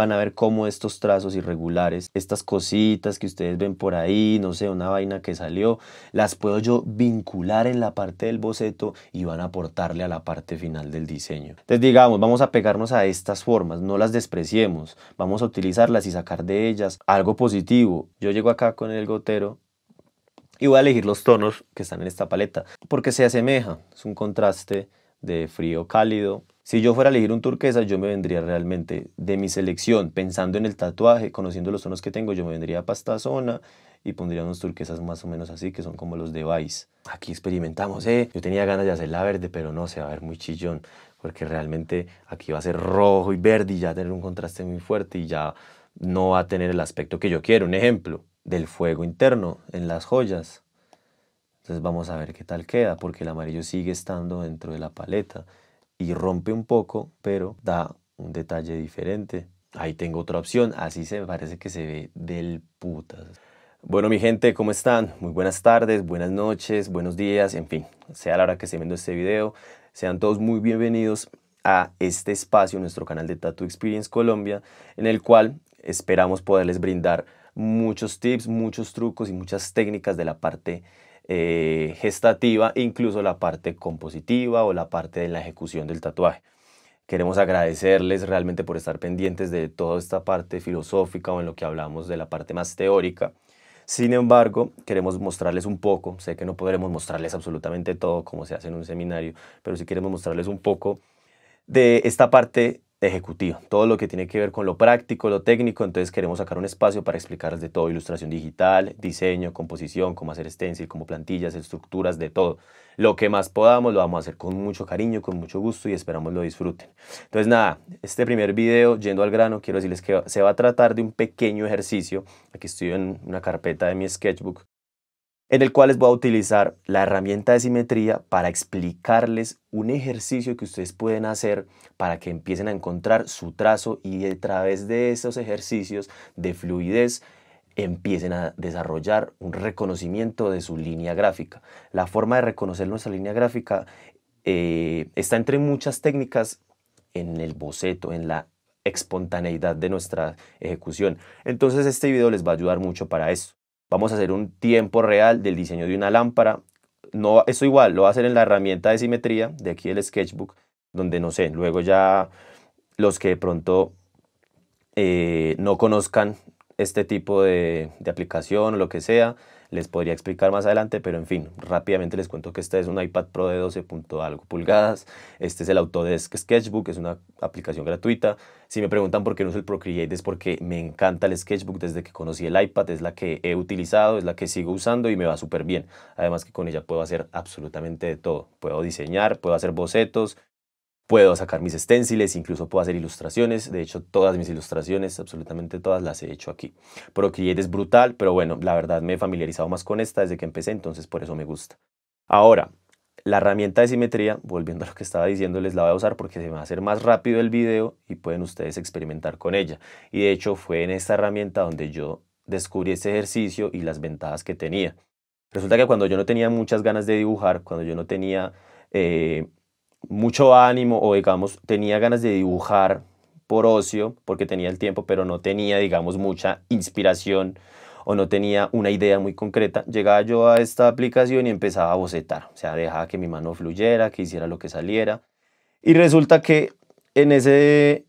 van a ver cómo estos trazos irregulares, estas cositas que ustedes ven por ahí, no sé, una vaina que salió, las puedo yo vincular en la parte del boceto y van a aportarle a la parte final del diseño. Entonces digamos, vamos a pegarnos a estas formas, no las despreciemos, vamos a utilizarlas y sacar de ellas algo positivo. Yo llego acá con el gotero y voy a elegir los tonos que están en esta paleta porque se asemeja, es un contraste de frío cálido si yo fuera a elegir un turquesa, yo me vendría realmente de mi selección, pensando en el tatuaje, conociendo los tonos que tengo, yo me vendría a esta zona y pondría unos turquesas más o menos así, que son como los de Vice. Aquí experimentamos, ¿eh? Yo tenía ganas de hacer la verde, pero no, se va a ver muy chillón, porque realmente aquí va a ser rojo y verde y ya tener un contraste muy fuerte y ya no va a tener el aspecto que yo quiero. Un ejemplo del fuego interno en las joyas. Entonces vamos a ver qué tal queda, porque el amarillo sigue estando dentro de la paleta y rompe un poco, pero da un detalle diferente. Ahí tengo otra opción, así se parece que se ve del putas. Bueno mi gente, ¿cómo están? Muy buenas tardes, buenas noches, buenos días, en fin, sea la hora que estén viendo este video, sean todos muy bienvenidos a este espacio, nuestro canal de Tattoo Experience Colombia, en el cual esperamos poderles brindar muchos tips, muchos trucos y muchas técnicas de la parte eh, gestativa, incluso la parte compositiva o la parte de la ejecución del tatuaje. Queremos agradecerles realmente por estar pendientes de toda esta parte filosófica o en lo que hablamos de la parte más teórica. Sin embargo, queremos mostrarles un poco, sé que no podremos mostrarles absolutamente todo como se hace en un seminario, pero sí queremos mostrarles un poco de esta parte ejecutivo todo lo que tiene que ver con lo práctico, lo técnico, entonces queremos sacar un espacio para explicarles de todo, ilustración digital, diseño, composición, cómo hacer stencil, como plantillas, estructuras, de todo. Lo que más podamos lo vamos a hacer con mucho cariño, con mucho gusto y esperamos lo disfruten. Entonces nada, este primer video, yendo al grano, quiero decirles que se va a tratar de un pequeño ejercicio, aquí estoy en una carpeta de mi sketchbook, en el cual les voy a utilizar la herramienta de simetría para explicarles un ejercicio que ustedes pueden hacer para que empiecen a encontrar su trazo y a través de esos ejercicios de fluidez empiecen a desarrollar un reconocimiento de su línea gráfica. La forma de reconocer nuestra línea gráfica eh, está entre muchas técnicas en el boceto, en la espontaneidad de nuestra ejecución. Entonces este video les va a ayudar mucho para eso. Vamos a hacer un tiempo real del diseño de una lámpara. No, esto igual lo va a hacer en la herramienta de simetría de aquí el sketchbook, donde no sé, luego ya los que de pronto eh, no conozcan este tipo de, de aplicación o lo que sea, les podría explicar más adelante, pero en fin, rápidamente les cuento que este es un iPad Pro de 12. algo pulgadas, este es el Autodesk Sketchbook, es una aplicación gratuita. Si me preguntan por qué no uso el Procreate es porque me encanta el Sketchbook desde que conocí el iPad, es la que he utilizado, es la que sigo usando y me va súper bien. Además que con ella puedo hacer absolutamente de todo, puedo diseñar, puedo hacer bocetos, Puedo sacar mis esténciles, incluso puedo hacer ilustraciones. De hecho, todas mis ilustraciones, absolutamente todas, las he hecho aquí. Procreate es brutal, pero bueno, la verdad me he familiarizado más con esta desde que empecé, entonces por eso me gusta. Ahora, la herramienta de simetría, volviendo a lo que estaba les la voy a usar porque se me va a hacer más rápido el video y pueden ustedes experimentar con ella. Y de hecho fue en esta herramienta donde yo descubrí este ejercicio y las ventajas que tenía. Resulta que cuando yo no tenía muchas ganas de dibujar, cuando yo no tenía eh, mucho ánimo o digamos tenía ganas de dibujar por ocio, porque tenía el tiempo, pero no tenía digamos mucha inspiración o no tenía una idea muy concreta, llegaba yo a esta aplicación y empezaba a bocetar, o sea, dejaba que mi mano fluyera, que hiciera lo que saliera. Y resulta que en ese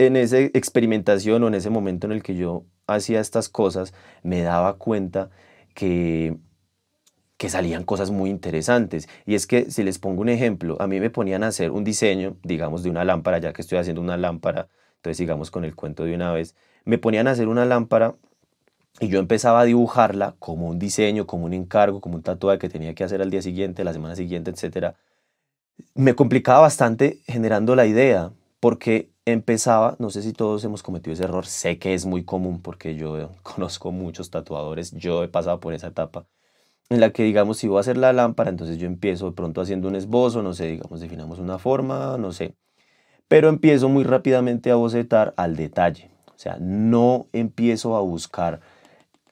en esa experimentación o en ese momento en el que yo hacía estas cosas, me daba cuenta que que salían cosas muy interesantes. Y es que si les pongo un ejemplo, a mí me ponían a hacer un diseño, digamos, de una lámpara, ya que estoy haciendo una lámpara, entonces sigamos con el cuento de una vez, me ponían a hacer una lámpara y yo empezaba a dibujarla como un diseño, como un encargo, como un tatuaje que tenía que hacer al día siguiente, la semana siguiente, etc. Me complicaba bastante generando la idea, porque empezaba, no sé si todos hemos cometido ese error, sé que es muy común porque yo eh, conozco muchos tatuadores, yo he pasado por esa etapa en la que digamos si voy a hacer la lámpara, entonces yo empiezo de pronto haciendo un esbozo, no sé, digamos definamos una forma, no sé, pero empiezo muy rápidamente a bocetar al detalle, o sea, no empiezo a buscar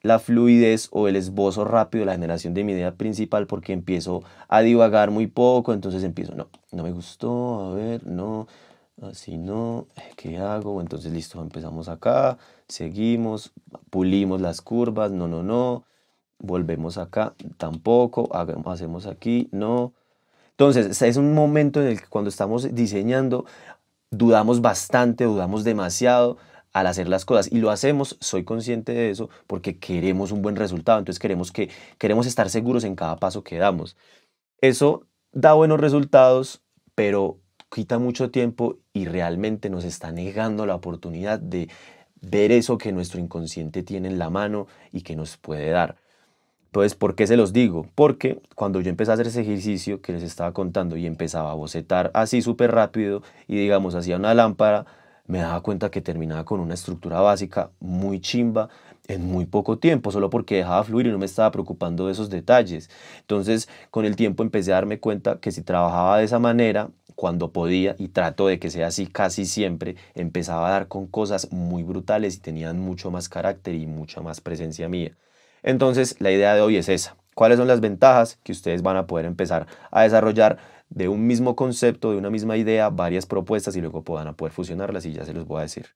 la fluidez o el esbozo rápido, la generación de mi idea principal, porque empiezo a divagar muy poco, entonces empiezo, no, no me gustó, a ver, no, así no, ¿qué hago? Entonces listo, empezamos acá, seguimos, pulimos las curvas, no, no, no, volvemos acá, tampoco, hacemos aquí, no. Entonces, es un momento en el que cuando estamos diseñando, dudamos bastante, dudamos demasiado al hacer las cosas y lo hacemos, soy consciente de eso, porque queremos un buen resultado, entonces queremos, que, queremos estar seguros en cada paso que damos. Eso da buenos resultados, pero quita mucho tiempo y realmente nos está negando la oportunidad de ver eso que nuestro inconsciente tiene en la mano y que nos puede dar. Entonces, ¿por qué se los digo? Porque cuando yo empecé a hacer ese ejercicio que les estaba contando y empezaba a bocetar así súper rápido y digamos hacía una lámpara, me daba cuenta que terminaba con una estructura básica muy chimba en muy poco tiempo, solo porque dejaba fluir y no me estaba preocupando de esos detalles. Entonces, con el tiempo empecé a darme cuenta que si trabajaba de esa manera, cuando podía, y trato de que sea así casi siempre, empezaba a dar con cosas muy brutales y tenían mucho más carácter y mucha más presencia mía. Entonces, la idea de hoy es esa. ¿Cuáles son las ventajas que ustedes van a poder empezar a desarrollar de un mismo concepto, de una misma idea, varias propuestas y luego puedan poder fusionarlas y ya se los voy a decir.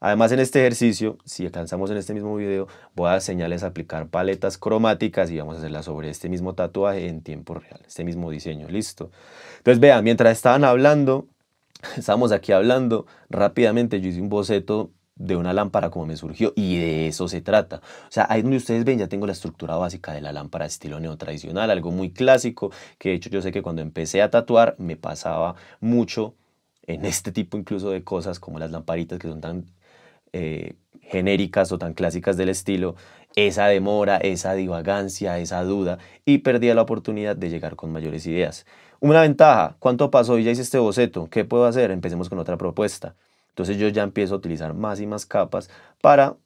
Además en este ejercicio, si alcanzamos en este mismo video, voy a enseñarles a aplicar paletas cromáticas y vamos a hacerlas sobre este mismo tatuaje en tiempo real, este mismo diseño, listo. Entonces vean, mientras estaban hablando, estábamos aquí hablando, rápidamente yo hice un boceto de una lámpara como me surgió y de eso se trata. O sea, ahí donde ustedes ven ya tengo la estructura básica de la lámpara estilo neotradicional, algo muy clásico, que de hecho yo sé que cuando empecé a tatuar me pasaba mucho en este tipo incluso de cosas como las lamparitas que son tan eh, genéricas o tan clásicas del estilo, esa demora, esa divagancia, esa duda y perdía la oportunidad de llegar con mayores ideas. Una ventaja, ¿cuánto pasó? Ya hice este boceto, ¿qué puedo hacer? Empecemos con otra propuesta. Entonces yo ya empiezo a utilizar más y más capas para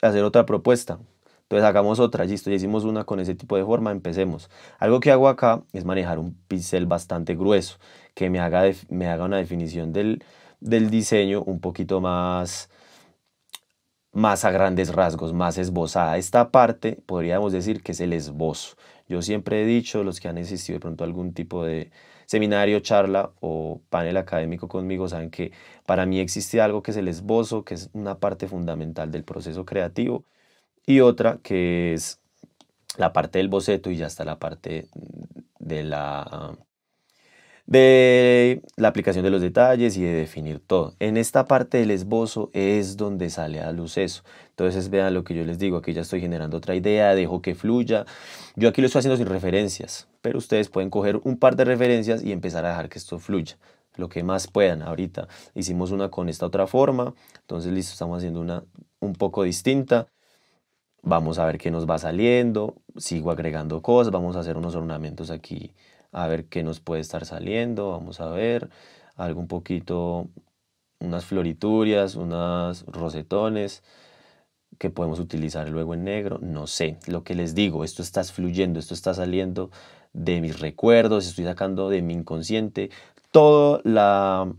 hacer otra propuesta. Entonces hagamos otra, listo, ya hicimos una con ese tipo de forma, empecemos. Algo que hago acá es manejar un pincel bastante grueso, que me haga, me haga una definición del, del diseño un poquito más, más a grandes rasgos, más esbozada. Esta parte podríamos decir que es el esbozo. Yo siempre he dicho, los que han existido de pronto algún tipo de, seminario, charla o panel académico conmigo saben que para mí existe algo que es el esbozo, que es una parte fundamental del proceso creativo, y otra que es la parte del boceto y ya está la parte de la de la aplicación de los detalles y de definir todo. En esta parte del esbozo es donde sale a luz eso. Entonces vean lo que yo les digo, aquí ya estoy generando otra idea, dejo que fluya. Yo aquí lo estoy haciendo sin referencias pero ustedes pueden coger un par de referencias y empezar a dejar que esto fluya lo que más puedan ahorita hicimos una con esta otra forma entonces listo estamos haciendo una un poco distinta vamos a ver qué nos va saliendo sigo agregando cosas vamos a hacer unos ornamentos aquí a ver qué nos puede estar saliendo vamos a ver algo un poquito unas floriturias unas rosetones que podemos utilizar luego en negro, no sé, lo que les digo, esto está fluyendo, esto está saliendo de mis recuerdos, estoy sacando de mi inconsciente, toda la,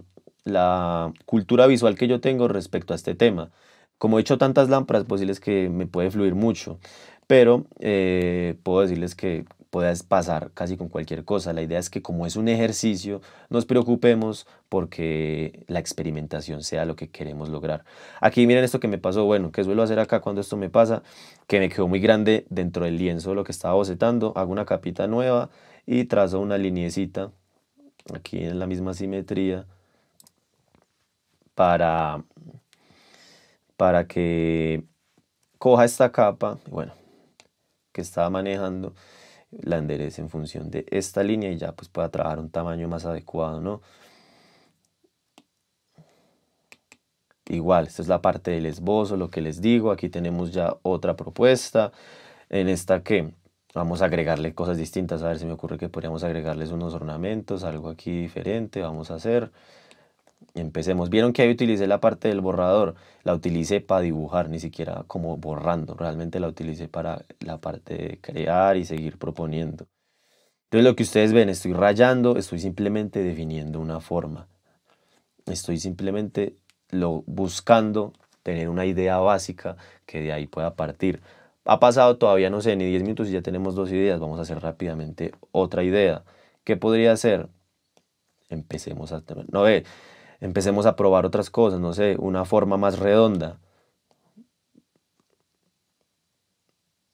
la cultura visual que yo tengo respecto a este tema. Como he hecho tantas lámparas, posibles decirles que me puede fluir mucho, pero eh, puedo decirles que puedas pasar casi con cualquier cosa. La idea es que como es un ejercicio, nos preocupemos porque la experimentación sea lo que queremos lograr. Aquí miren esto que me pasó, bueno, ¿qué suelo hacer acá cuando esto me pasa? Que me quedó muy grande dentro del lienzo lo que estaba bocetando, hago una capita nueva y trazo una liniecita aquí en la misma simetría para, para que coja esta capa, bueno, que estaba manejando la enderece en función de esta línea y ya pues pueda trabajar un tamaño más adecuado, ¿no? Igual, esta es la parte del esbozo, lo que les digo, aquí tenemos ya otra propuesta, en esta que vamos a agregarle cosas distintas, a ver si me ocurre que podríamos agregarles unos ornamentos, algo aquí diferente, vamos a hacer... Empecemos. Vieron que ahí utilicé la parte del borrador. La utilicé para dibujar, ni siquiera como borrando. Realmente la utilicé para la parte de crear y seguir proponiendo. Entonces lo que ustedes ven, estoy rayando, estoy simplemente definiendo una forma. Estoy simplemente lo, buscando tener una idea básica que de ahí pueda partir. Ha pasado todavía, no sé, ni 10 minutos y ya tenemos dos ideas. Vamos a hacer rápidamente otra idea. ¿Qué podría ser? Empecemos a... No ve, empecemos a probar otras cosas, no sé, una forma más redonda.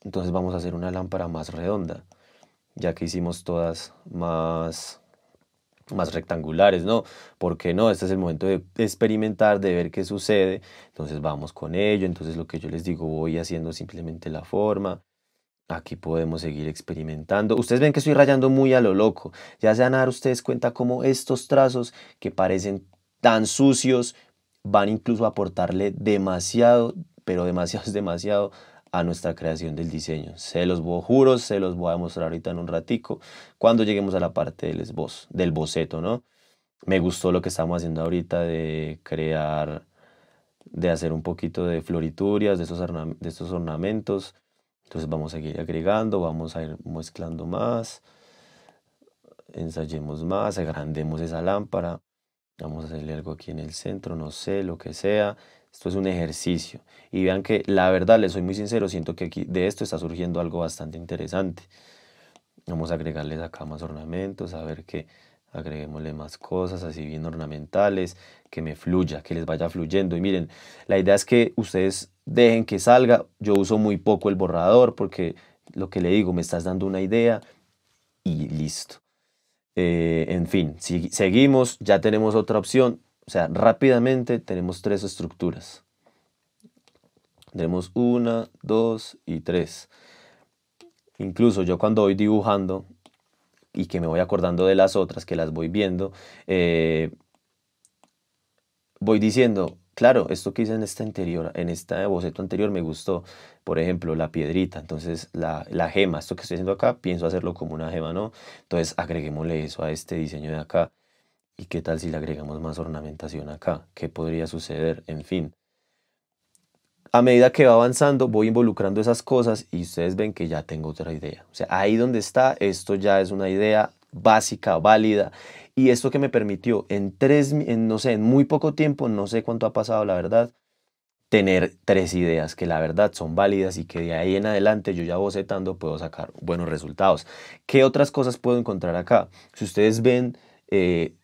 Entonces vamos a hacer una lámpara más redonda, ya que hicimos todas más, más rectangulares, ¿no? ¿Por qué no? Este es el momento de experimentar, de ver qué sucede. Entonces vamos con ello, entonces lo que yo les digo, voy haciendo simplemente la forma. Aquí podemos seguir experimentando. Ustedes ven que estoy rayando muy a lo loco. Ya se van a dar ustedes cuenta cómo estos trazos que parecen tan sucios, van incluso a aportarle demasiado, pero demasiado es demasiado a nuestra creación del diseño. Se los voy, juro, se los voy a mostrar ahorita en un ratico, cuando lleguemos a la parte del del boceto, ¿no? Me gustó lo que estamos haciendo ahorita de crear, de hacer un poquito de floriturias, de estos, de estos ornamentos. Entonces vamos a seguir agregando, vamos a ir mezclando más, ensayemos más, agrandemos esa lámpara. Vamos a hacerle algo aquí en el centro, no sé, lo que sea. Esto es un ejercicio. Y vean que la verdad, les soy muy sincero, siento que aquí de esto está surgiendo algo bastante interesante. Vamos a agregarles acá más ornamentos, a ver qué agreguémosle más cosas así bien ornamentales, que me fluya, que les vaya fluyendo. Y miren, la idea es que ustedes dejen que salga. Yo uso muy poco el borrador porque lo que le digo, me estás dando una idea y listo. Eh, en fin, si seguimos, ya tenemos otra opción. O sea, rápidamente tenemos tres estructuras. Tenemos una, dos y tres. Incluso yo cuando voy dibujando y que me voy acordando de las otras, que las voy viendo, eh, voy diciendo, claro, esto que hice en esta interior, en este boceto anterior me gustó, por ejemplo, la piedrita, entonces la, la, gema, esto que estoy haciendo acá, pienso hacerlo como una gema, ¿no? Entonces agreguémosle eso a este diseño de acá. ¿Y qué tal si le agregamos más ornamentación acá? ¿Qué podría suceder? En fin. A medida que va avanzando, voy involucrando esas cosas y ustedes ven que ya tengo otra idea. O sea, ahí donde está, esto ya es una idea básica, válida. Y esto que me permitió en tres, no sé, en muy poco tiempo, no sé cuánto ha pasado, la verdad, tener tres ideas que la verdad son válidas y que de ahí en adelante yo ya bocetando puedo sacar buenos resultados. ¿Qué otras cosas puedo encontrar acá? Si ustedes ven, eh,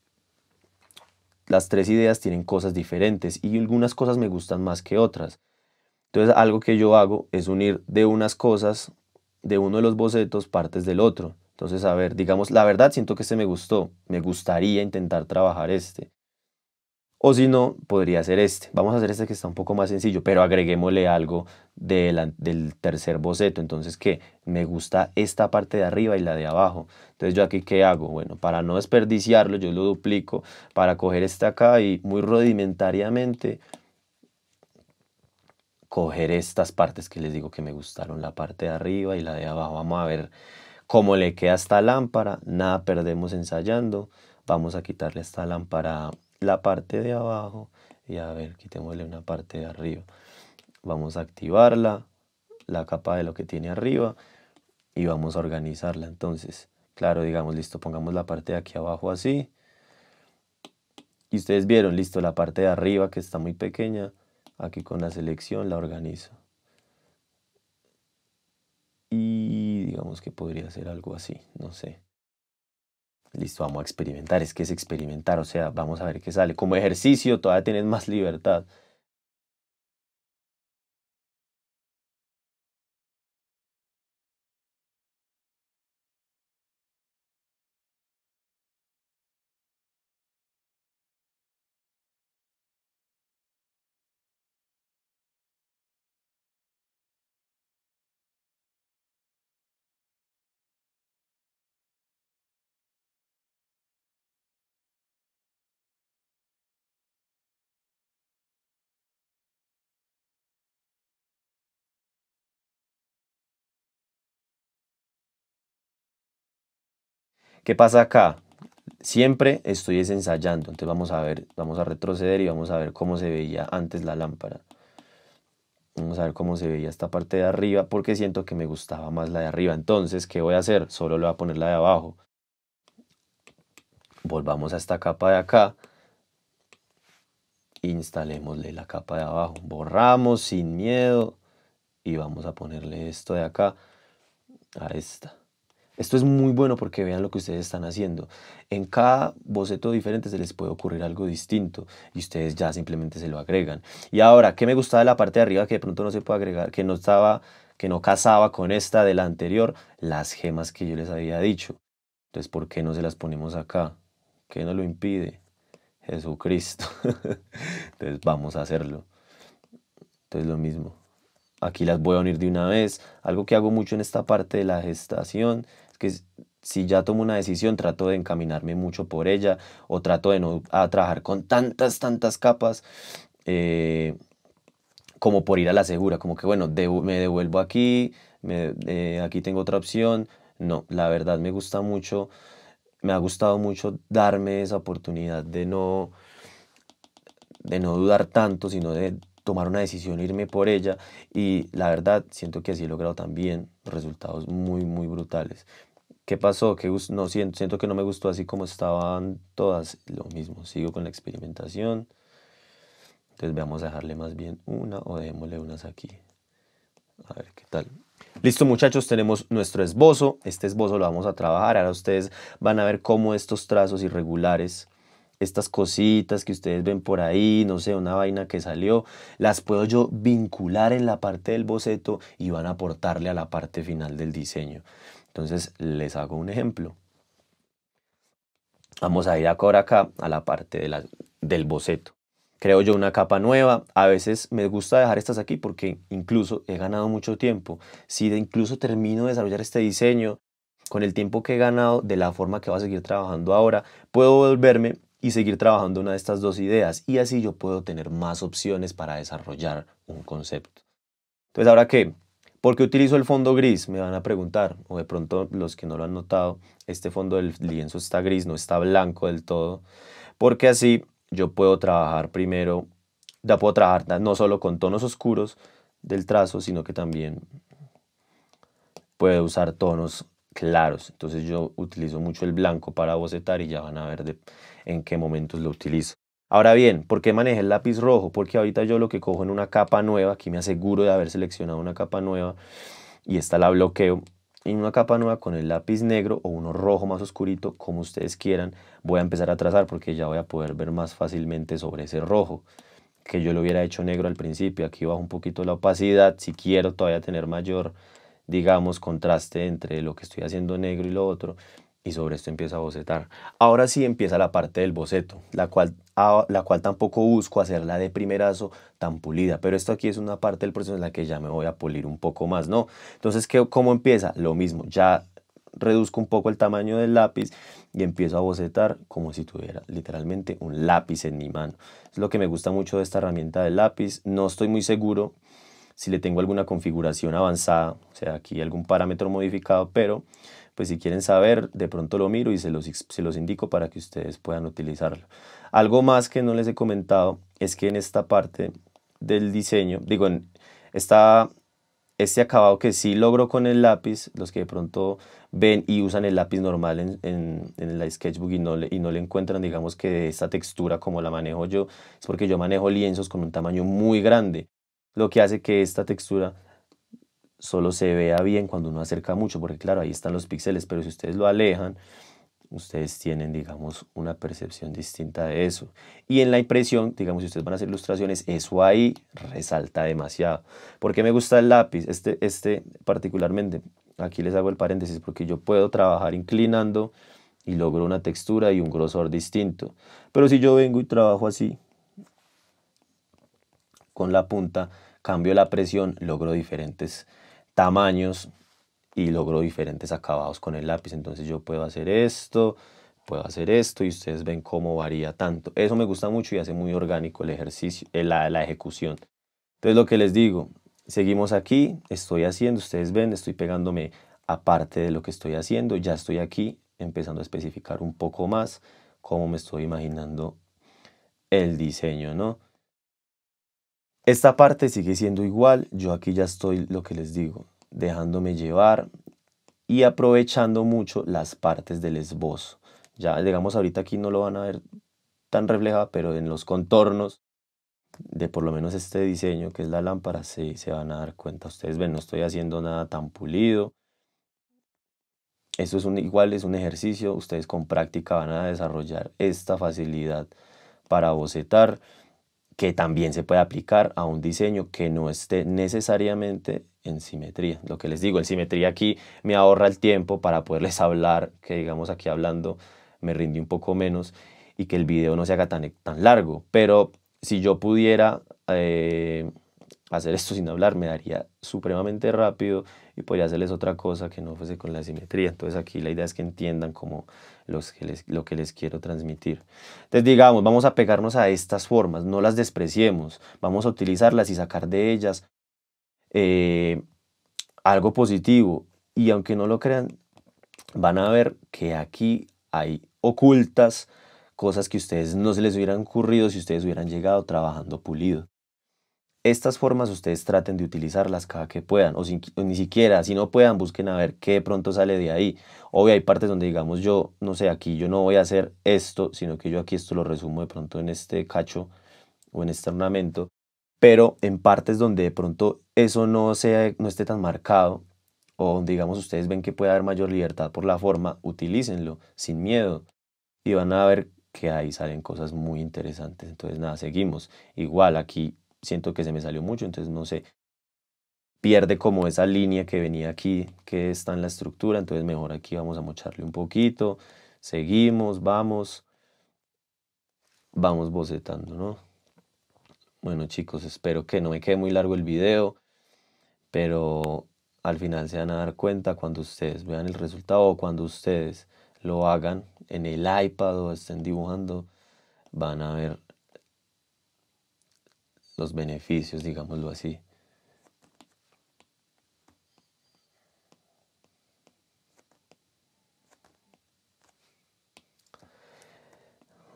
las tres ideas tienen cosas diferentes y algunas cosas me gustan más que otras. Entonces algo que yo hago es unir de unas cosas, de uno de los bocetos, partes del otro. Entonces, a ver, digamos, la verdad siento que este me gustó, me gustaría intentar trabajar este. O si no, podría ser este. Vamos a hacer este que está un poco más sencillo, pero agreguémosle algo del tercer boceto. Entonces, ¿qué? Me gusta esta parte de arriba y la de abajo. Entonces, ¿yo aquí qué hago? Bueno, para no desperdiciarlo, yo lo duplico para coger esta acá y muy rudimentariamente coger estas partes que les digo que me gustaron, la parte de arriba y la de abajo. Vamos a ver como le queda esta lámpara, nada perdemos ensayando, vamos a quitarle esta lámpara la parte de abajo y a ver, quitémosle una parte de arriba. Vamos a activarla, la capa de lo que tiene arriba y vamos a organizarla. Entonces, claro, digamos, listo, pongamos la parte de aquí abajo así. Y ustedes vieron, listo, la parte de arriba que está muy pequeña, aquí con la selección la organizo. digamos que podría ser algo así, no sé. Listo, vamos a experimentar, es que es experimentar, o sea, vamos a ver qué sale. Como ejercicio todavía tienes más libertad. ¿Qué pasa acá? Siempre estoy ensayando, entonces vamos a ver, vamos a retroceder y vamos a ver cómo se veía antes la lámpara. Vamos a ver cómo se veía esta parte de arriba porque siento que me gustaba más la de arriba. Entonces, ¿qué voy a hacer? Solo le voy a poner la de abajo. Volvamos a esta capa de acá. Instalémosle la capa de abajo. Borramos sin miedo y vamos a ponerle esto de acá a esta. Esto es muy bueno porque vean lo que ustedes están haciendo. En cada boceto diferente se les puede ocurrir algo distinto y ustedes ya simplemente se lo agregan. Y ahora, ¿qué me gustaba de la parte de arriba que de pronto no se puede agregar, que no estaba, que no casaba con esta de la anterior? Las gemas que yo les había dicho. Entonces, ¿por qué no se las ponemos acá? ¿Qué nos lo impide? Jesucristo. Entonces, vamos a hacerlo. Entonces, lo mismo aquí las voy a unir de una vez. Algo que hago mucho en esta parte de la gestación que si ya tomo una decisión, trato de encaminarme mucho por ella o trato de no trabajar con tantas, tantas capas eh, como por ir a la segura, como que bueno, me devuelvo aquí, eh, aquí tengo otra opción. No, la verdad me gusta mucho, me ha gustado mucho darme esa oportunidad de no, de no dudar tanto, sino de tomar una decisión, irme por ella. Y la verdad, siento que así he logrado también resultados muy, muy brutales. ¿Qué pasó? Que no siento, siento que no me gustó así como estaban todas. Lo mismo, sigo con la experimentación. Entonces vamos a dejarle más bien una o dejémosle unas aquí. A ver qué tal. Listo muchachos, tenemos nuestro esbozo. Este esbozo lo vamos a trabajar. Ahora ustedes van a ver cómo estos trazos irregulares, estas cositas que ustedes ven por ahí, no sé, una vaina que salió, las puedo yo vincular en la parte del boceto y van a aportarle a la parte final del diseño. Entonces les hago un ejemplo. Vamos a ir ahora acá a la parte del boceto. Creo yo una capa nueva. A veces me gusta dejar estas aquí porque incluso he ganado mucho tiempo. Si de incluso termino de desarrollar este diseño, con el tiempo que he ganado, de la forma que voy a seguir trabajando ahora, puedo volverme y seguir trabajando una de estas dos ideas. Y así yo puedo tener más opciones para desarrollar un concepto. Entonces, ¿ahora qué? ¿Por qué utilizo el fondo gris? Me van a preguntar, o de pronto los que no lo han notado, este fondo del lienzo está gris, no está blanco del todo, porque así yo puedo trabajar primero, ya puedo trabajar no solo con tonos oscuros del trazo, sino que también puedo usar tonos claros. Entonces yo utilizo mucho el blanco para bocetar y ya van a ver en qué momentos lo utilizo. Ahora bien, ¿por qué manejé el lápiz rojo? Porque ahorita yo lo que cojo en una capa nueva, aquí me aseguro de haber seleccionado una capa nueva y esta la bloqueo. En una capa nueva con el lápiz negro o uno rojo más oscurito, como ustedes quieran, voy a empezar a trazar porque ya voy a poder ver más fácilmente sobre ese rojo que yo lo hubiera hecho negro al principio. Aquí bajo un poquito la opacidad si quiero todavía tener mayor, digamos, contraste entre lo que estoy haciendo negro y lo otro y sobre esto empiezo a bocetar. Ahora sí empieza la parte del boceto, la cual, ah, la cual tampoco busco hacerla de primerazo tan pulida, pero esto aquí es una parte del proceso en la que ya me voy a pulir un poco más, ¿no? Entonces, ¿qué, ¿cómo empieza? Lo mismo, ya reduzco un poco el tamaño del lápiz y empiezo a bocetar como si tuviera literalmente un lápiz en mi mano. Es lo que me gusta mucho de esta herramienta del lápiz. No estoy muy seguro si le tengo alguna configuración avanzada, o sea, aquí algún parámetro modificado, pero pues si quieren saber, de pronto lo miro y se los, se los indico para que ustedes puedan utilizarlo. Algo más que no les he comentado es que en esta parte del diseño, digo, en esta, este acabado que sí logro con el lápiz, los que de pronto ven y usan el lápiz normal en, en, en la sketchbook y no, le, y no le encuentran, digamos que esta textura como la manejo yo, es porque yo manejo lienzos con un tamaño muy grande, lo que hace que esta textura solo se vea bien cuando uno acerca mucho, porque claro, ahí están los píxeles, pero si ustedes lo alejan, ustedes tienen, digamos, una percepción distinta de eso. Y en la impresión, digamos, si ustedes van a hacer ilustraciones, eso ahí resalta demasiado. ¿Por qué me gusta el lápiz? Este, este particularmente, aquí les hago el paréntesis, porque yo puedo trabajar inclinando y logro una textura y un grosor distinto. Pero si yo vengo y trabajo así, con la punta, cambio la presión, logro diferentes tamaños y logro diferentes acabados con el lápiz. Entonces yo puedo hacer esto, puedo hacer esto y ustedes ven cómo varía tanto. Eso me gusta mucho y hace muy orgánico el ejercicio, eh, la, la ejecución. Entonces lo que les digo, seguimos aquí, estoy haciendo, ustedes ven, estoy pegándome aparte de lo que estoy haciendo, ya estoy aquí empezando a especificar un poco más cómo me estoy imaginando el diseño, ¿no? Esta parte sigue siendo igual, yo aquí ya estoy lo que les digo, dejándome llevar y aprovechando mucho las partes del esbozo. Ya digamos ahorita aquí no lo van a ver tan reflejado, pero en los contornos de por lo menos este diseño que es la lámpara se, se van a dar cuenta. Ustedes ven, no estoy haciendo nada tan pulido. Esto es un, igual, es un ejercicio. Ustedes con práctica van a desarrollar esta facilidad para bocetar que también se puede aplicar a un diseño que no esté necesariamente en simetría. Lo que les digo, en simetría aquí me ahorra el tiempo para poderles hablar, que digamos aquí hablando me rinde un poco menos y que el video no se haga tan, tan largo. Pero si yo pudiera eh, hacer esto sin hablar, me daría supremamente rápido y podría hacerles otra cosa que no fuese con la simetría. Entonces aquí la idea es que entiendan cómo que les, lo que les quiero transmitir. Entonces digamos, vamos a pegarnos a estas formas, no las despreciemos, vamos a utilizarlas y sacar de ellas eh, algo positivo. Y aunque no lo crean, van a ver que aquí hay ocultas cosas que ustedes no se les hubieran ocurrido si ustedes hubieran llegado trabajando pulido estas formas ustedes traten de utilizarlas cada que puedan, o, ni siquiera, si no puedan, busquen a ver qué de pronto sale de ahí. Obvio, hay partes donde digamos yo, no sé, aquí yo no voy a hacer esto, sino que yo aquí esto lo resumo de pronto en este cacho o en este ornamento, pero en partes donde de pronto eso no, sea, no esté tan marcado, o donde digamos ustedes ven que puede haber mayor libertad por la forma, utilícenlo sin miedo y van a ver que ahí salen cosas muy interesantes. Entonces, nada, seguimos. Igual aquí siento que se me salió mucho, entonces no sé, pierde como esa línea que venía aquí, que está en la estructura, entonces mejor aquí vamos a mocharle un poquito, seguimos, vamos, vamos bocetando, ¿no? Bueno chicos, espero que no me quede muy largo el video, pero al final se van a dar cuenta cuando ustedes vean el resultado o cuando ustedes lo hagan en el iPad o estén dibujando, van a ver los beneficios, digámoslo así.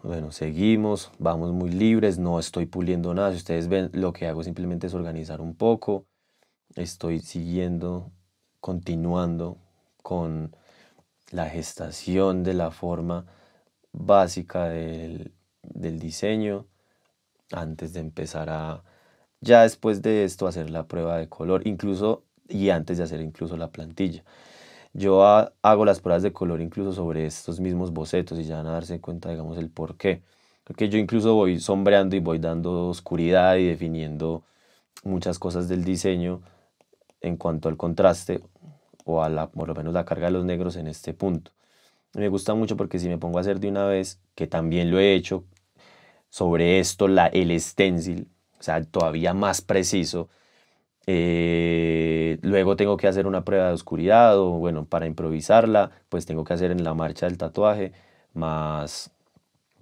Bueno, seguimos, vamos muy libres, no estoy puliendo nada. Si ustedes ven, lo que hago simplemente es organizar un poco. Estoy siguiendo, continuando con la gestación de la forma básica del, del diseño antes de empezar a, ya después de esto, hacer la prueba de color, incluso, y antes de hacer incluso la plantilla. Yo hago las pruebas de color incluso sobre estos mismos bocetos y ya van a darse cuenta, digamos, el por qué. Porque yo incluso voy sombreando y voy dando oscuridad y definiendo muchas cosas del diseño en cuanto al contraste o a la, por lo menos la carga de los negros en este punto. Me gusta mucho porque si me pongo a hacer de una vez, que también lo he hecho sobre esto, la, el stencil, o sea, todavía más preciso. Eh, luego tengo que hacer una prueba de oscuridad o bueno, para improvisarla, pues tengo que hacer en la marcha del tatuaje más,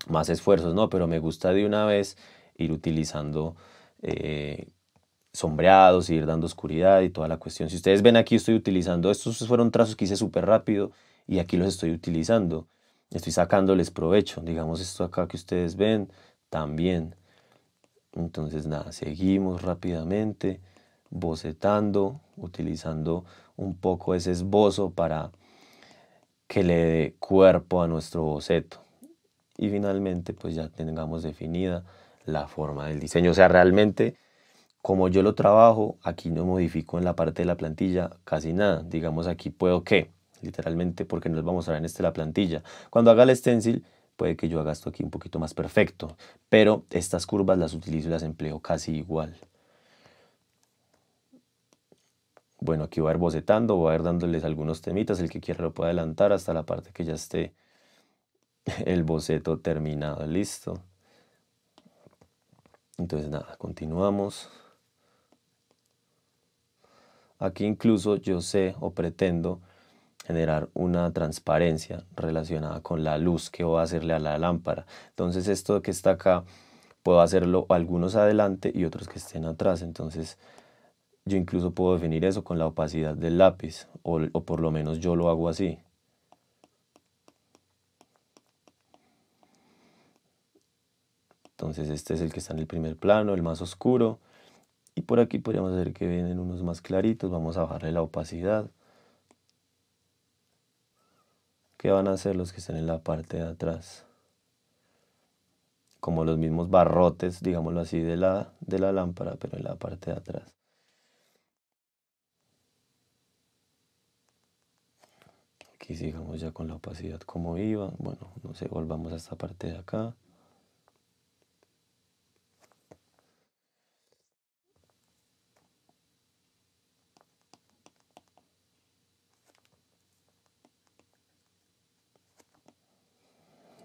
más esfuerzos, ¿no? Pero me gusta de una vez ir utilizando eh, sombreados, ir dando oscuridad y toda la cuestión. Si ustedes ven aquí estoy utilizando, estos fueron trazos que hice súper rápido y aquí los estoy utilizando. Estoy sacándoles provecho, digamos esto acá que ustedes ven, también. Entonces nada, seguimos rápidamente bocetando, utilizando un poco ese esbozo para que le dé cuerpo a nuestro boceto. Y finalmente pues ya tengamos definida la forma del diseño. O sea, realmente como yo lo trabajo, aquí no modifico en la parte de la plantilla casi nada. Digamos aquí puedo que, literalmente porque nos vamos a ver en este la plantilla. Cuando haga el stencil puede que yo haga esto aquí un poquito más perfecto, pero estas curvas las utilizo y las empleo casi igual. Bueno, aquí voy a ir bocetando, voy a ir dándoles algunos temitas, el que quiera lo puede adelantar hasta la parte que ya esté el boceto terminado, listo. Entonces nada, continuamos. Aquí incluso yo sé o pretendo generar una transparencia relacionada con la luz que voy a hacerle a la lámpara. Entonces esto que está acá, puedo hacerlo algunos adelante y otros que estén atrás. Entonces yo incluso puedo definir eso con la opacidad del lápiz, o, por lo menos yo lo hago así. Entonces este es el que está en el primer plano, el más oscuro. Y por aquí podríamos hacer que vienen unos más claritos. Vamos a bajarle la opacidad. ¿Qué van a hacer los que están en la parte de atrás? Como los mismos barrotes, digámoslo así, de la, de la lámpara, pero en la parte de atrás. Aquí sigamos ya con la opacidad como iba. Bueno, no sé, volvamos a esta parte de acá.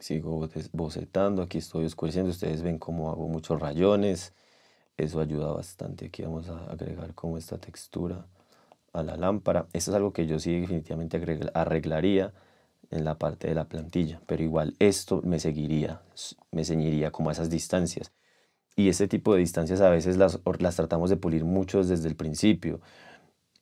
sigo bocetando, aquí estoy oscureciendo, ustedes ven cómo hago muchos rayones, eso ayuda bastante, aquí vamos a agregar como esta textura a la lámpara, esto es algo que yo sí definitivamente arreglaría en la parte de la plantilla, pero igual esto me seguiría, me ceñiría como a esas distancias, y ese tipo de distancias a veces las, las tratamos de pulir mucho desde el principio,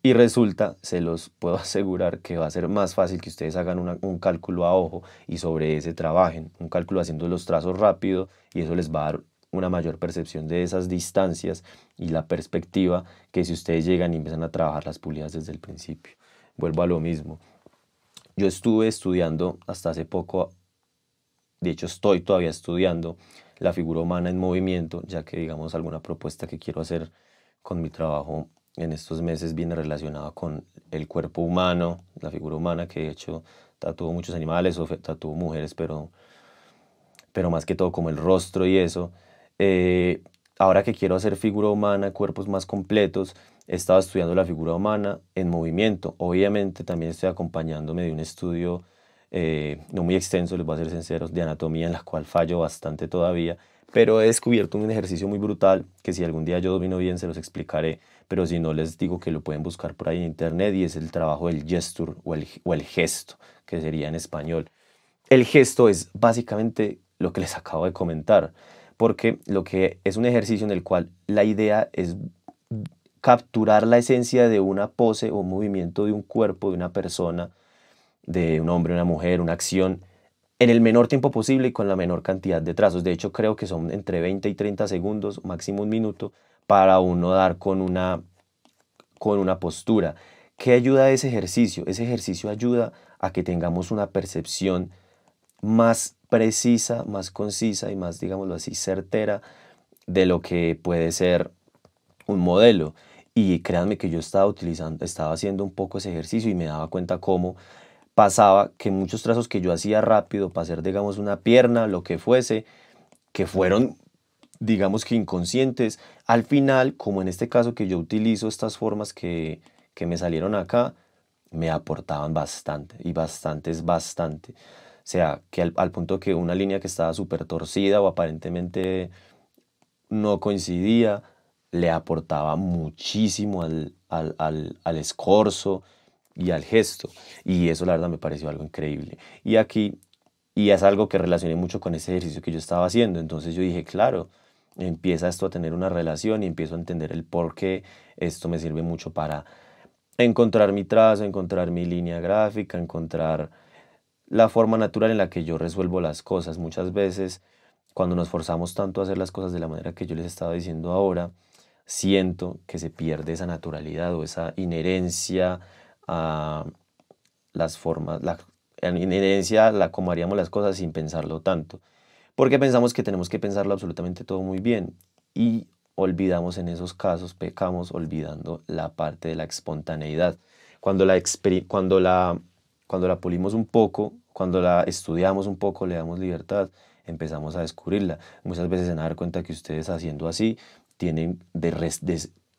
y resulta, se los puedo asegurar, que va a ser más fácil que ustedes hagan un cálculo a ojo y sobre ese trabajen. Un cálculo haciendo los trazos rápido y eso les va a dar una mayor percepción de esas distancias y la perspectiva que si ustedes llegan y empiezan a trabajar las pulidas desde el principio. Vuelvo a lo mismo. Yo estuve estudiando hasta hace poco, de hecho estoy todavía estudiando la figura humana en movimiento, ya que digamos alguna propuesta que quiero hacer con mi trabajo en estos meses viene relacionado con el cuerpo humano, la figura humana, que he hecho tatuó muchos animales o tatuó mujeres, pero, pero más que todo como el rostro y eso. Eh, ahora que quiero hacer figura humana, cuerpos más completos, he estado estudiando la figura humana en movimiento. Obviamente también estoy acompañándome de un estudio eh, no muy extenso, les voy a ser sinceros, de anatomía en la cual fallo bastante todavía, pero he descubierto un ejercicio muy brutal que si algún día yo domino bien se los explicaré, pero si no les digo que lo pueden buscar por ahí en internet y es el trabajo del gesture o el, o el gesto, que sería en español. El gesto es básicamente lo que les acabo de comentar, porque lo que es un ejercicio en el cual la idea es capturar la esencia de una pose o movimiento de un cuerpo, de una persona, de un hombre, una mujer, una acción, en el menor tiempo posible y con la menor cantidad de trazos. De hecho, creo que son entre 20 y 30 segundos, máximo un minuto, para uno dar con una, con una postura. ¿Qué ayuda ese ejercicio? Ese ejercicio ayuda a que tengamos una percepción más precisa, más concisa y más, digámoslo así, certera de lo que puede ser un modelo. Y créanme que yo estaba utilizando, estaba haciendo un poco ese ejercicio y me daba cuenta cómo pasaba que muchos trazos que yo hacía rápido para hacer, digamos, una pierna, lo que fuese, que fueron, digamos que inconscientes, al final, como en este caso que yo utilizo estas formas que, que me salieron acá, me aportaban bastante, y bastante es bastante. O sea, que al, punto que una línea que estaba súper torcida o aparentemente no coincidía, le aportaba muchísimo al, al, al escorzo, y al gesto. Y eso la verdad me pareció algo increíble. Y aquí, y es algo que relacioné mucho con ese ejercicio que yo estaba haciendo. Entonces yo dije, claro, empieza esto a tener una relación y empiezo a entender el por qué esto me sirve mucho para encontrar mi trazo, encontrar mi línea gráfica, encontrar la forma natural en la que yo resuelvo las cosas. Muchas veces, cuando nos forzamos tanto a hacer las cosas de la manera que yo les estaba diciendo ahora, siento que se pierde esa naturalidad o esa inherencia a las formas, la, en herencia la comaríamos haríamos las cosas sin pensarlo tanto. Porque pensamos que tenemos que pensarlo absolutamente todo muy bien y olvidamos en esos casos, pecamos olvidando la parte de la espontaneidad. Cuando la, cuando la, cuando la pulimos un poco, cuando la estudiamos un poco, le damos libertad, empezamos a descubrirla. Muchas veces se van a dar cuenta que ustedes haciendo así tienen de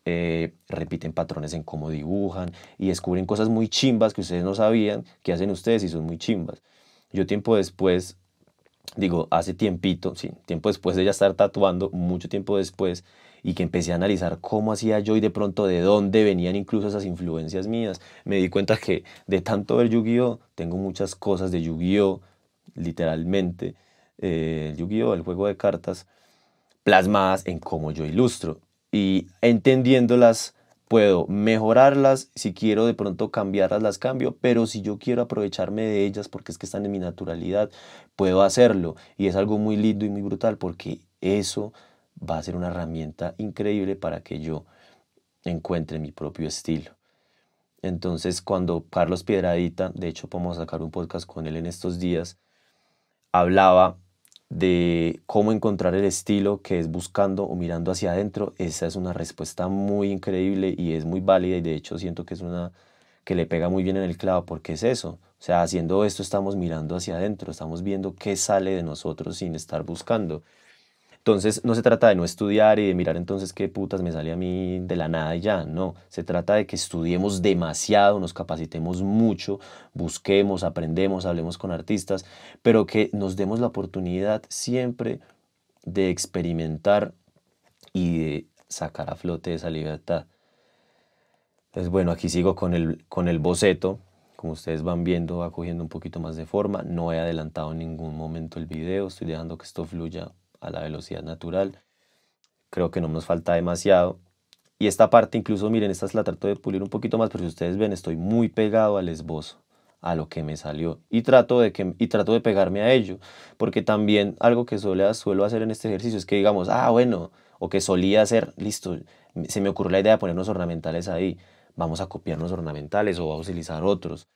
eh, repiten patrones en cómo dibujan y descubren cosas muy chimbas que ustedes no sabían que hacen ustedes y son muy chimbas. Yo tiempo después, digo, hace tiempito, sí, tiempo después de ya estar tatuando, mucho tiempo después, y que empecé a analizar cómo hacía yo y de pronto de dónde venían incluso esas influencias mías, me di cuenta que de tanto ver Yu-Gi-Oh, tengo muchas cosas de Yu-Gi-Oh, literalmente, eh, Yu-Gi-Oh, el juego de cartas, plasmadas en cómo yo ilustro y entendiéndolas puedo mejorarlas, si quiero de pronto cambiarlas las cambio, pero si yo quiero aprovecharme de ellas porque es que están en mi naturalidad, puedo hacerlo y es algo muy lindo y muy brutal porque eso va a ser una herramienta increíble para que yo encuentre mi propio estilo. Entonces, cuando Carlos Piedradita, de hecho, vamos a sacar un podcast con él en estos días, hablaba de cómo encontrar el estilo que es buscando o mirando hacia adentro, esa es una respuesta muy increíble y es muy válida y de hecho siento que es una que le pega muy bien en el clavo porque es eso. O sea, haciendo esto estamos mirando hacia adentro, estamos viendo qué sale de nosotros sin estar buscando. Entonces, no se trata de no estudiar y de mirar entonces qué putas me sale a mí de la nada y ya, no. Se trata de que estudiemos demasiado, nos capacitemos mucho, busquemos, aprendemos, hablemos con artistas, pero que nos demos la oportunidad siempre de experimentar y de sacar a flote esa libertad. Entonces, bueno, aquí sigo con el, con el boceto. Como ustedes van viendo, va cogiendo un poquito más de forma. No he adelantado en ningún momento el video, estoy dejando que esto fluya a la velocidad natural. Creo que no nos falta demasiado. Y esta parte incluso, miren, esta la trato de pulir un poquito más, pero si ustedes ven, estoy muy pegado al esbozo, a lo que me salió. Y trato de, que, y trato de pegarme a ello, porque también algo que suele, suelo hacer en este ejercicio es que digamos, ah, bueno, o que solía hacer, listo, se me ocurrió la idea de ponernos ornamentales ahí, vamos a copiarnos ornamentales o a utilizar otros.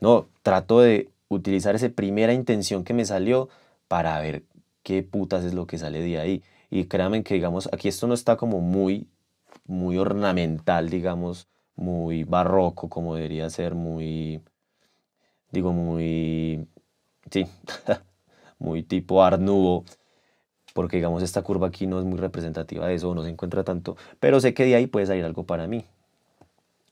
No, trato de utilizar esa primera intención que me salió para ver qué putas es lo que sale de ahí. Y créanme que, digamos, aquí esto no está como muy, muy ornamental, digamos, muy barroco, como debería ser, muy, digo, muy, sí, muy tipo Art porque, digamos, esta curva aquí no es muy representativa de eso, no se encuentra tanto, pero sé que de ahí puede salir algo para mí.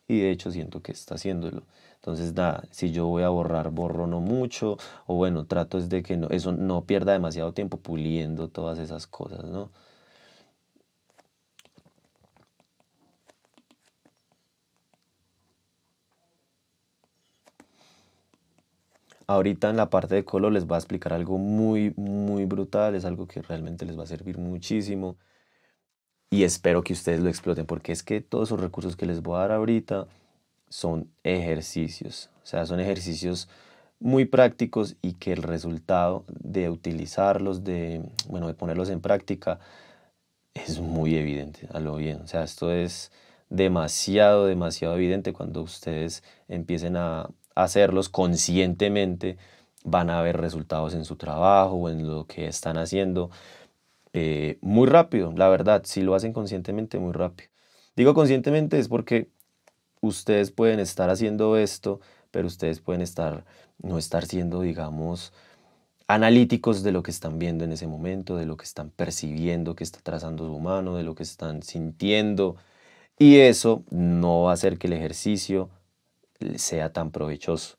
Y de hecho siento que está haciéndolo. Entonces, da, si yo voy a borrar, borro no mucho, o bueno, trato es de que no, eso no pierda demasiado tiempo puliendo todas esas cosas, ¿no? Ahorita en la parte de color les voy a explicar algo muy, muy brutal, es algo que realmente les va a servir muchísimo y espero que ustedes lo exploten porque es que todos esos recursos que les voy a dar ahorita son ejercicios. O sea, son ejercicios muy prácticos y que el resultado de utilizarlos, de, bueno, de ponerlos en práctica, es muy evidente, a lo bien. O sea, esto es demasiado, demasiado evidente cuando ustedes empiecen a hacerlos conscientemente, van a ver resultados en su trabajo o en lo que están haciendo eh, muy rápido, la verdad, si lo hacen conscientemente, muy rápido. Digo conscientemente es porque ustedes pueden estar haciendo esto, pero ustedes pueden estar, no estar siendo, digamos, analíticos de lo que están viendo en ese momento, de lo que están percibiendo que está trazando su mano, de lo que están sintiendo. Y eso no va a hacer que el ejercicio sea tan provechoso.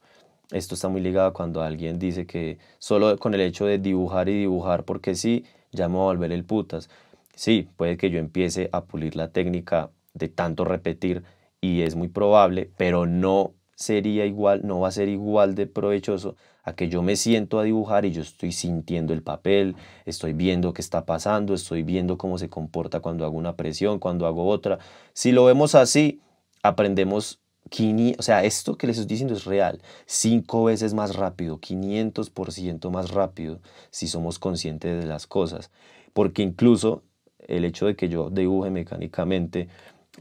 Esto está muy ligado cuando alguien dice que solo con el hecho de dibujar y dibujar porque sí, ya me va a volver el putas. Sí, puede que yo empiece a pulir la técnica de tanto repetir y es muy probable, pero no sería igual, no va a ser igual de provechoso a que yo me siento a dibujar y yo estoy sintiendo el papel, estoy viendo qué está pasando, estoy viendo cómo se comporta cuando hago una presión, cuando hago otra. Si lo vemos así, aprendemos, o sea, esto que les estoy diciendo es real, cinco veces más rápido, 500% más rápido si somos conscientes de las cosas, porque incluso el hecho de que yo dibuje mecánicamente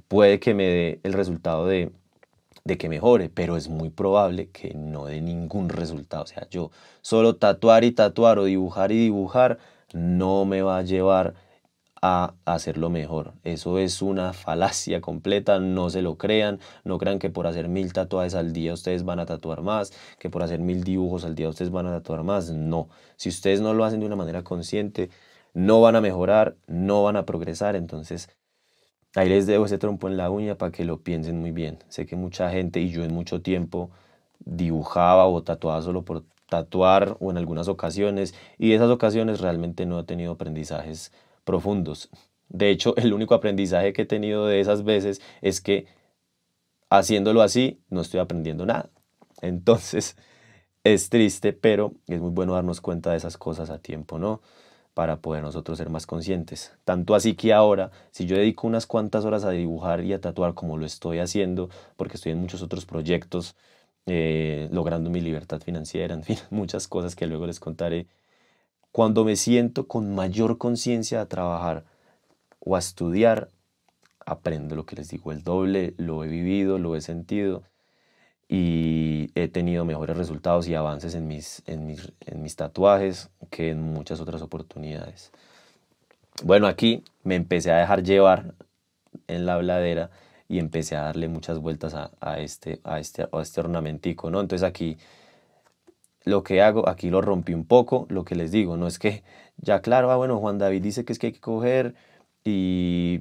puede que me dé el resultado de, que mejore, pero es muy probable que no dé ningún resultado. O sea, yo solo tatuar y tatuar o dibujar y dibujar no me va a llevar a hacerlo mejor. Eso es una falacia completa, no se lo crean, no crean que por hacer mil tatuajes al día ustedes van a tatuar más, que por hacer mil dibujos al día ustedes van a tatuar más. No, si ustedes no lo hacen de una manera consciente, no van a mejorar, no van a progresar, entonces Ahí les dejo ese trompo en la uña para que lo piensen muy bien. Sé que mucha gente y yo en mucho tiempo dibujaba o tatuaba solo por tatuar o en algunas ocasiones y de esas ocasiones realmente no he tenido aprendizajes profundos. De hecho, el único aprendizaje que he tenido de esas veces es que haciéndolo así no estoy aprendiendo nada. Entonces, es triste, pero es muy bueno darnos cuenta de esas cosas a tiempo, ¿no? para poder nosotros ser más conscientes. Tanto así que ahora, si yo dedico unas cuantas horas a dibujar y a tatuar como lo estoy haciendo, porque estoy en muchos otros proyectos, eh, logrando mi libertad financiera, en fin, muchas cosas que luego les contaré, cuando me siento con mayor conciencia a trabajar o a estudiar, aprendo lo que les digo el doble, lo he vivido, lo he sentido y he tenido mejores resultados y avances en mis, en mis, en mis tatuajes que en muchas otras oportunidades. Bueno, aquí me empecé a dejar llevar en la bladera y empecé a darle muchas vueltas a, a este, a, este, a este ornamentico, ¿no? Entonces aquí lo que hago, aquí lo rompí un poco, lo que les digo, no es que ya claro, ah, bueno, Juan David dice que es que hay que coger y,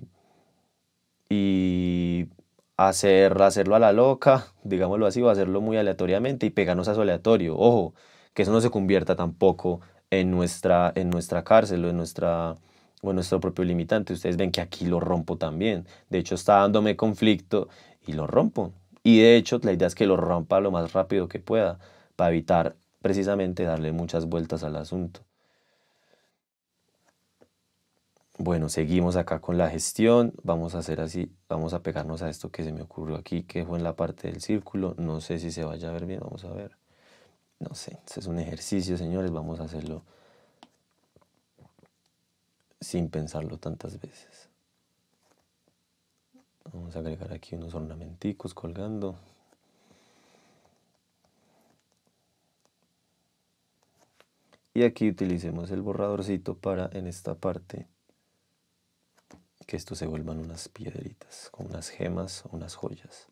y hacer, hacerlo a la loca, digámoslo así, o hacerlo muy aleatoriamente y pegarnos a su aleatorio. Ojo, que eso no se convierta tampoco en nuestra, en nuestra cárcel o en, nuestra, o en nuestro propio limitante. Ustedes ven que aquí lo rompo también. De hecho, está dándome conflicto y lo rompo. Y de hecho, la idea es que lo rompa lo más rápido que pueda para evitar precisamente darle muchas vueltas al asunto. Bueno, seguimos acá con la gestión. Vamos a hacer así, vamos a pegarnos a esto que se me ocurrió aquí, que fue en la parte del círculo. No sé si se vaya a ver bien, vamos a ver. No sé, es un ejercicio, señores, vamos a hacerlo sin pensarlo tantas veces. Vamos a agregar aquí unos ornamenticos colgando. Y aquí utilicemos el borradorcito para en esta parte que esto se vuelvan unas piedritas, con unas gemas unas joyas.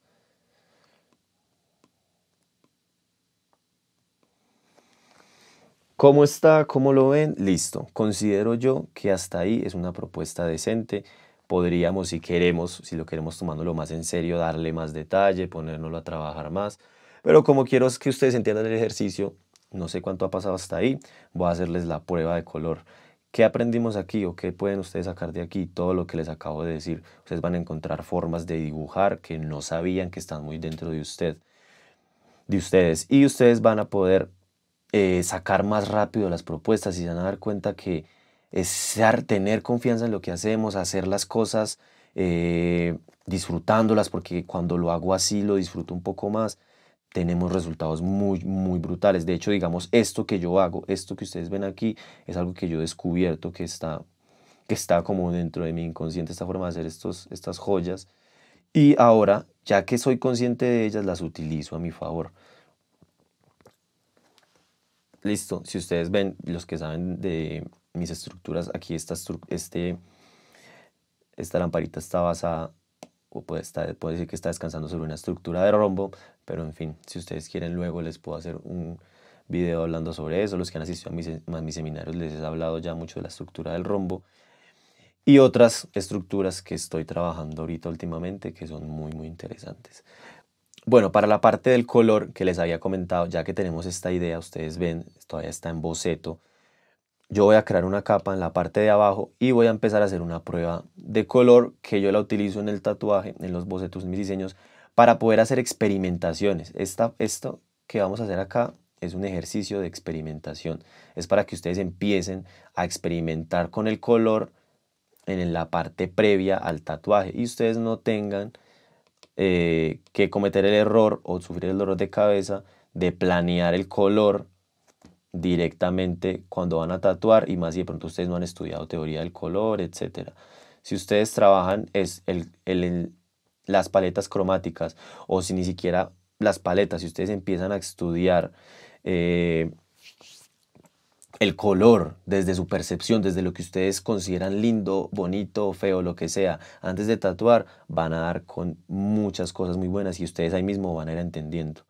¿Cómo está? ¿Cómo lo ven? Listo. Considero yo que hasta ahí es una propuesta decente. Podríamos, si queremos, si lo queremos tomándolo más en serio, darle más detalle, ponérnoslo a trabajar más. Pero como quiero que ustedes entiendan el ejercicio, no sé cuánto ha pasado hasta ahí, voy a hacerles la prueba de color. ¿Qué aprendimos aquí o qué pueden ustedes sacar de aquí? Todo lo que les acabo de decir. Ustedes van a encontrar formas de dibujar que no sabían que están muy dentro de usted, de ustedes. Y ustedes van a poder eh, sacar más rápido las propuestas y se van a dar cuenta que es tener confianza en lo que hacemos, hacer las cosas, eh, disfrutándolas, porque cuando lo hago así lo disfruto un poco más tenemos resultados muy, muy brutales. De hecho, digamos, esto que yo hago, esto que ustedes ven aquí, es algo que yo he descubierto que está, que está como dentro de mi inconsciente, esta forma de hacer estos, estas joyas. Y ahora, ya que soy consciente de ellas, las utilizo a mi favor. Listo, si ustedes ven, los que saben de mis estructuras, aquí esta, este, esta lamparita está basada, o puede, estar, puede decir que está descansando sobre una estructura de rombo, pero en fin, si ustedes quieren luego les puedo hacer un video hablando sobre eso. Los que han asistido a mis, seminarios les he hablado ya mucho de la estructura del rombo y otras estructuras que estoy trabajando ahorita últimamente que son muy muy interesantes. Bueno, para la parte del color que les había comentado, ya que tenemos esta idea, ustedes ven, todavía está en boceto. Yo voy a crear una capa en la parte de abajo y voy a empezar a hacer una prueba de color que yo la utilizo en el tatuaje, en los bocetos, mis diseños, para poder hacer experimentaciones. Esta, esto que vamos a hacer acá es un ejercicio de experimentación. Es para que ustedes empiecen a experimentar con el color en la parte previa al tatuaje y ustedes no tengan eh, que cometer el error o sufrir el dolor de cabeza de planear el color directamente cuando van a tatuar y más si de pronto ustedes no han estudiado teoría del color, etc. Si ustedes trabajan es el las paletas cromáticas o si ni siquiera las paletas, si ustedes empiezan a estudiar eh, el color desde su percepción, desde lo que ustedes consideran lindo, bonito, feo, lo que sea, antes de tatuar, van a dar con muchas cosas muy buenas y ustedes ahí mismo van a ir entendiendo.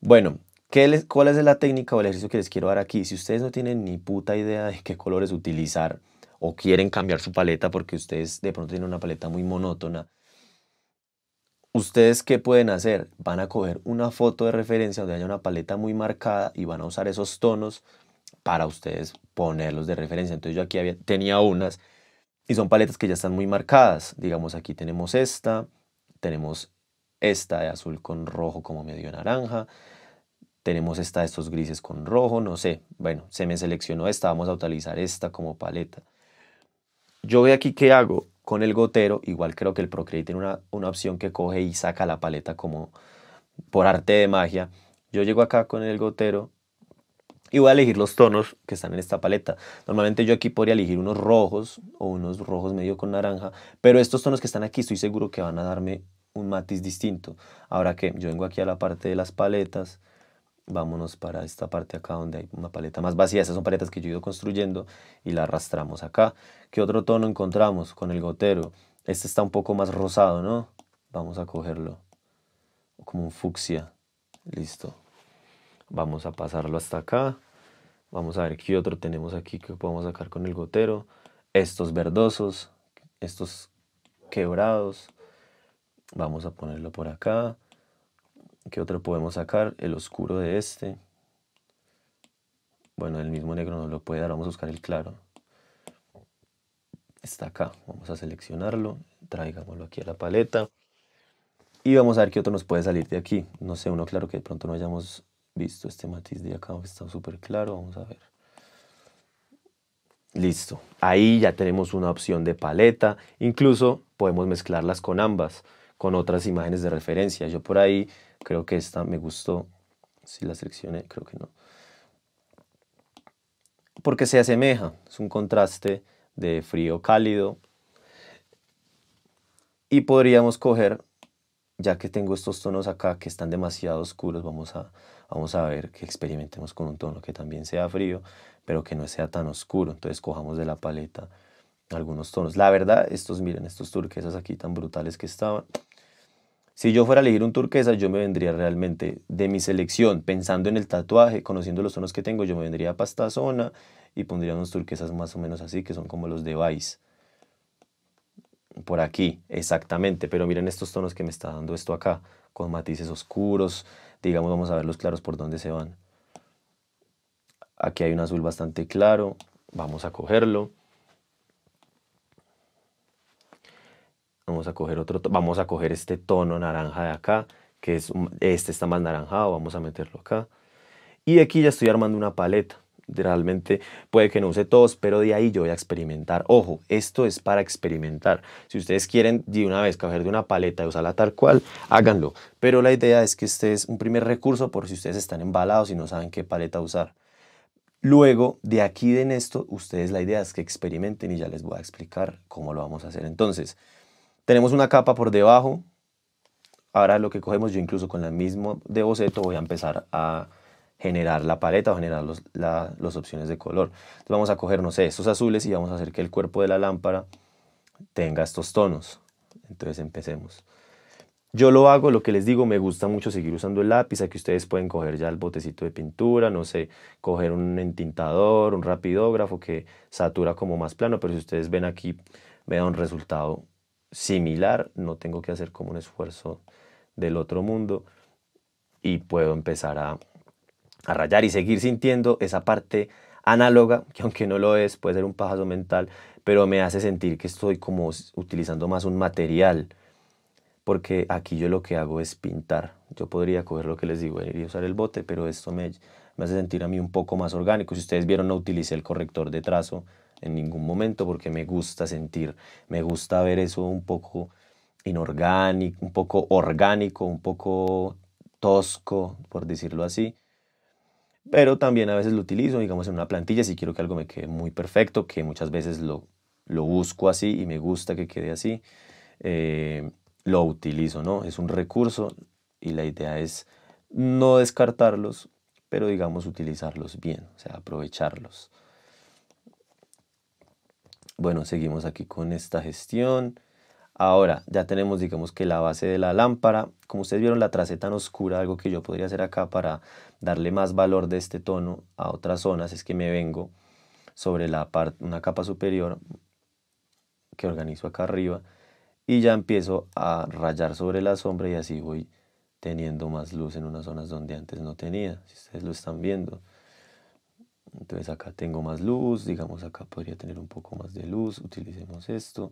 Bueno, ¿qué ¿cuál es la técnica o el ejercicio que les quiero dar aquí? Si ustedes no tienen ni puta idea de qué colores utilizar o quieren cambiar su paleta porque ustedes de pronto tienen una paleta muy monótona, ¿Ustedes qué pueden hacer? Van a coger una foto de referencia donde haya una paleta muy marcada y van a usar esos tonos para ustedes ponerlos de referencia. Entonces yo aquí tenía unas y son paletas que ya están muy marcadas. Digamos aquí tenemos esta, tenemos esta de azul con rojo como medio naranja, tenemos esta de estos grises con rojo, no sé. Bueno, se me seleccionó esta, vamos a utilizar esta como paleta. Yo voy aquí qué hago con el gotero, igual creo que el Procreate tiene una, opción que coge y saca la paleta como por arte de magia. Yo llego acá con el gotero y voy a elegir los tonos que están en esta paleta. Normalmente yo aquí podría elegir unos rojos o unos rojos medio con naranja, pero estos tonos que están aquí estoy seguro que van a darme un matiz distinto. Ahora que yo vengo aquí a la parte de las paletas, vámonos para esta parte acá donde hay una paleta más vacía. Esas son paletas que yo he ido construyendo y la arrastramos acá. ¿Qué otro tono encontramos con el gotero? Este está un poco más rosado, ¿no? Vamos a cogerlo como un fucsia. Listo. Vamos a pasarlo hasta acá. Vamos a ver qué otro tenemos aquí que podemos sacar con el gotero. Estos verdosos, estos quebrados. Vamos a ponerlo por acá. ¿Qué otro podemos sacar? El oscuro de este. Bueno, el mismo negro no lo puede dar. Vamos a buscar el claro. Está acá. Vamos a seleccionarlo. Traigámoslo aquí a la paleta. Y vamos a ver qué otro nos puede salir de aquí. No sé, uno claro que de pronto no hayamos visto este matiz de acá. Está súper claro. Vamos a ver. Listo. Ahí ya tenemos una opción de paleta. Incluso podemos mezclarlas con ambas, con otras imágenes de referencia. Yo por ahí Creo que esta me gustó. Si la seleccioné, creo que no. Porque se asemeja, es un contraste de frío cálido. Y podríamos coger, ya que tengo estos tonos acá que están demasiado oscuros, vamos a, vamos a ver que experimentemos con un tono que también sea frío, pero que no sea tan oscuro. Entonces cojamos de la paleta algunos tonos. La verdad, estos, miren, estos turquesas aquí tan brutales que estaban, si yo fuera a elegir un turquesa, yo me vendría realmente de mi selección, pensando en el tatuaje, conociendo los tonos que tengo, yo me vendría a pastazona y pondría unos turquesas más o menos así, que son como los de Vice. Por aquí, exactamente, pero miren estos tonos que me está dando esto acá, con matices oscuros, digamos, vamos a ver los claros por dónde se van. Aquí hay un azul bastante claro, vamos a cogerlo. Vamos a coger otro, vamos a coger este tono naranja de acá, que es este está más naranjado, vamos a meterlo acá. Y aquí ya estoy armando una paleta. Realmente puede que no use todos, pero de ahí yo voy a experimentar. Ojo, esto es para experimentar. Si ustedes quieren de una vez coger de una paleta y usarla tal cual, háganlo. Pero la idea es que este es un primer recurso por si ustedes están embalados y no saben qué paleta usar. Luego, de aquí de en esto, ustedes la idea es que experimenten y ya les voy a explicar cómo lo vamos a hacer. Entonces, tenemos una capa por debajo. Ahora lo que cogemos, yo incluso con el mismo de boceto voy a empezar a generar la paleta o generar las opciones de color. Entonces vamos a coger, estos azules y vamos a hacer que el cuerpo de la lámpara tenga estos tonos. Entonces empecemos. Yo lo hago, lo que les digo, me gusta mucho seguir usando el lápiz, aquí ustedes pueden coger ya el botecito de pintura, no sé, coger un entintador, un rapidógrafo que satura como más plano, pero si ustedes ven aquí, me da un resultado similar, no tengo que hacer como un esfuerzo del otro mundo y puedo empezar a, rayar y seguir sintiendo esa parte análoga, que aunque no lo es, puede ser un pajazo mental, pero me hace sentir que estoy como utilizando más un material, porque aquí yo lo que hago es pintar. Yo podría coger lo que les digo, y usar el bote, pero esto me, me hace sentir a mí un poco más orgánico. Si ustedes vieron, no utilicé el corrector de trazo en ningún momento porque me gusta sentir, me gusta ver eso un poco inorgánico, un poco orgánico, un poco tosco, por decirlo así. Pero también a veces lo utilizo, digamos, en una plantilla si quiero que algo me quede muy perfecto, que muchas veces lo, lo busco así y me gusta que quede así, eh, lo utilizo, ¿no? Es un recurso y la idea es no descartarlos, pero digamos utilizarlos bien, o sea, aprovecharlos. Bueno, seguimos aquí con esta gestión. Ahora ya tenemos digamos que la base de la lámpara. Como ustedes vieron la tracé tan oscura, algo que yo podría hacer acá para darle más valor de este tono a otras zonas es que me vengo sobre la una capa superior que organizo acá arriba y ya empiezo a rayar sobre la sombra y así voy teniendo más luz en unas zonas donde antes no tenía, si ustedes lo están viendo. Entonces acá tengo más luz, digamos acá podría tener un poco más de luz, utilicemos esto.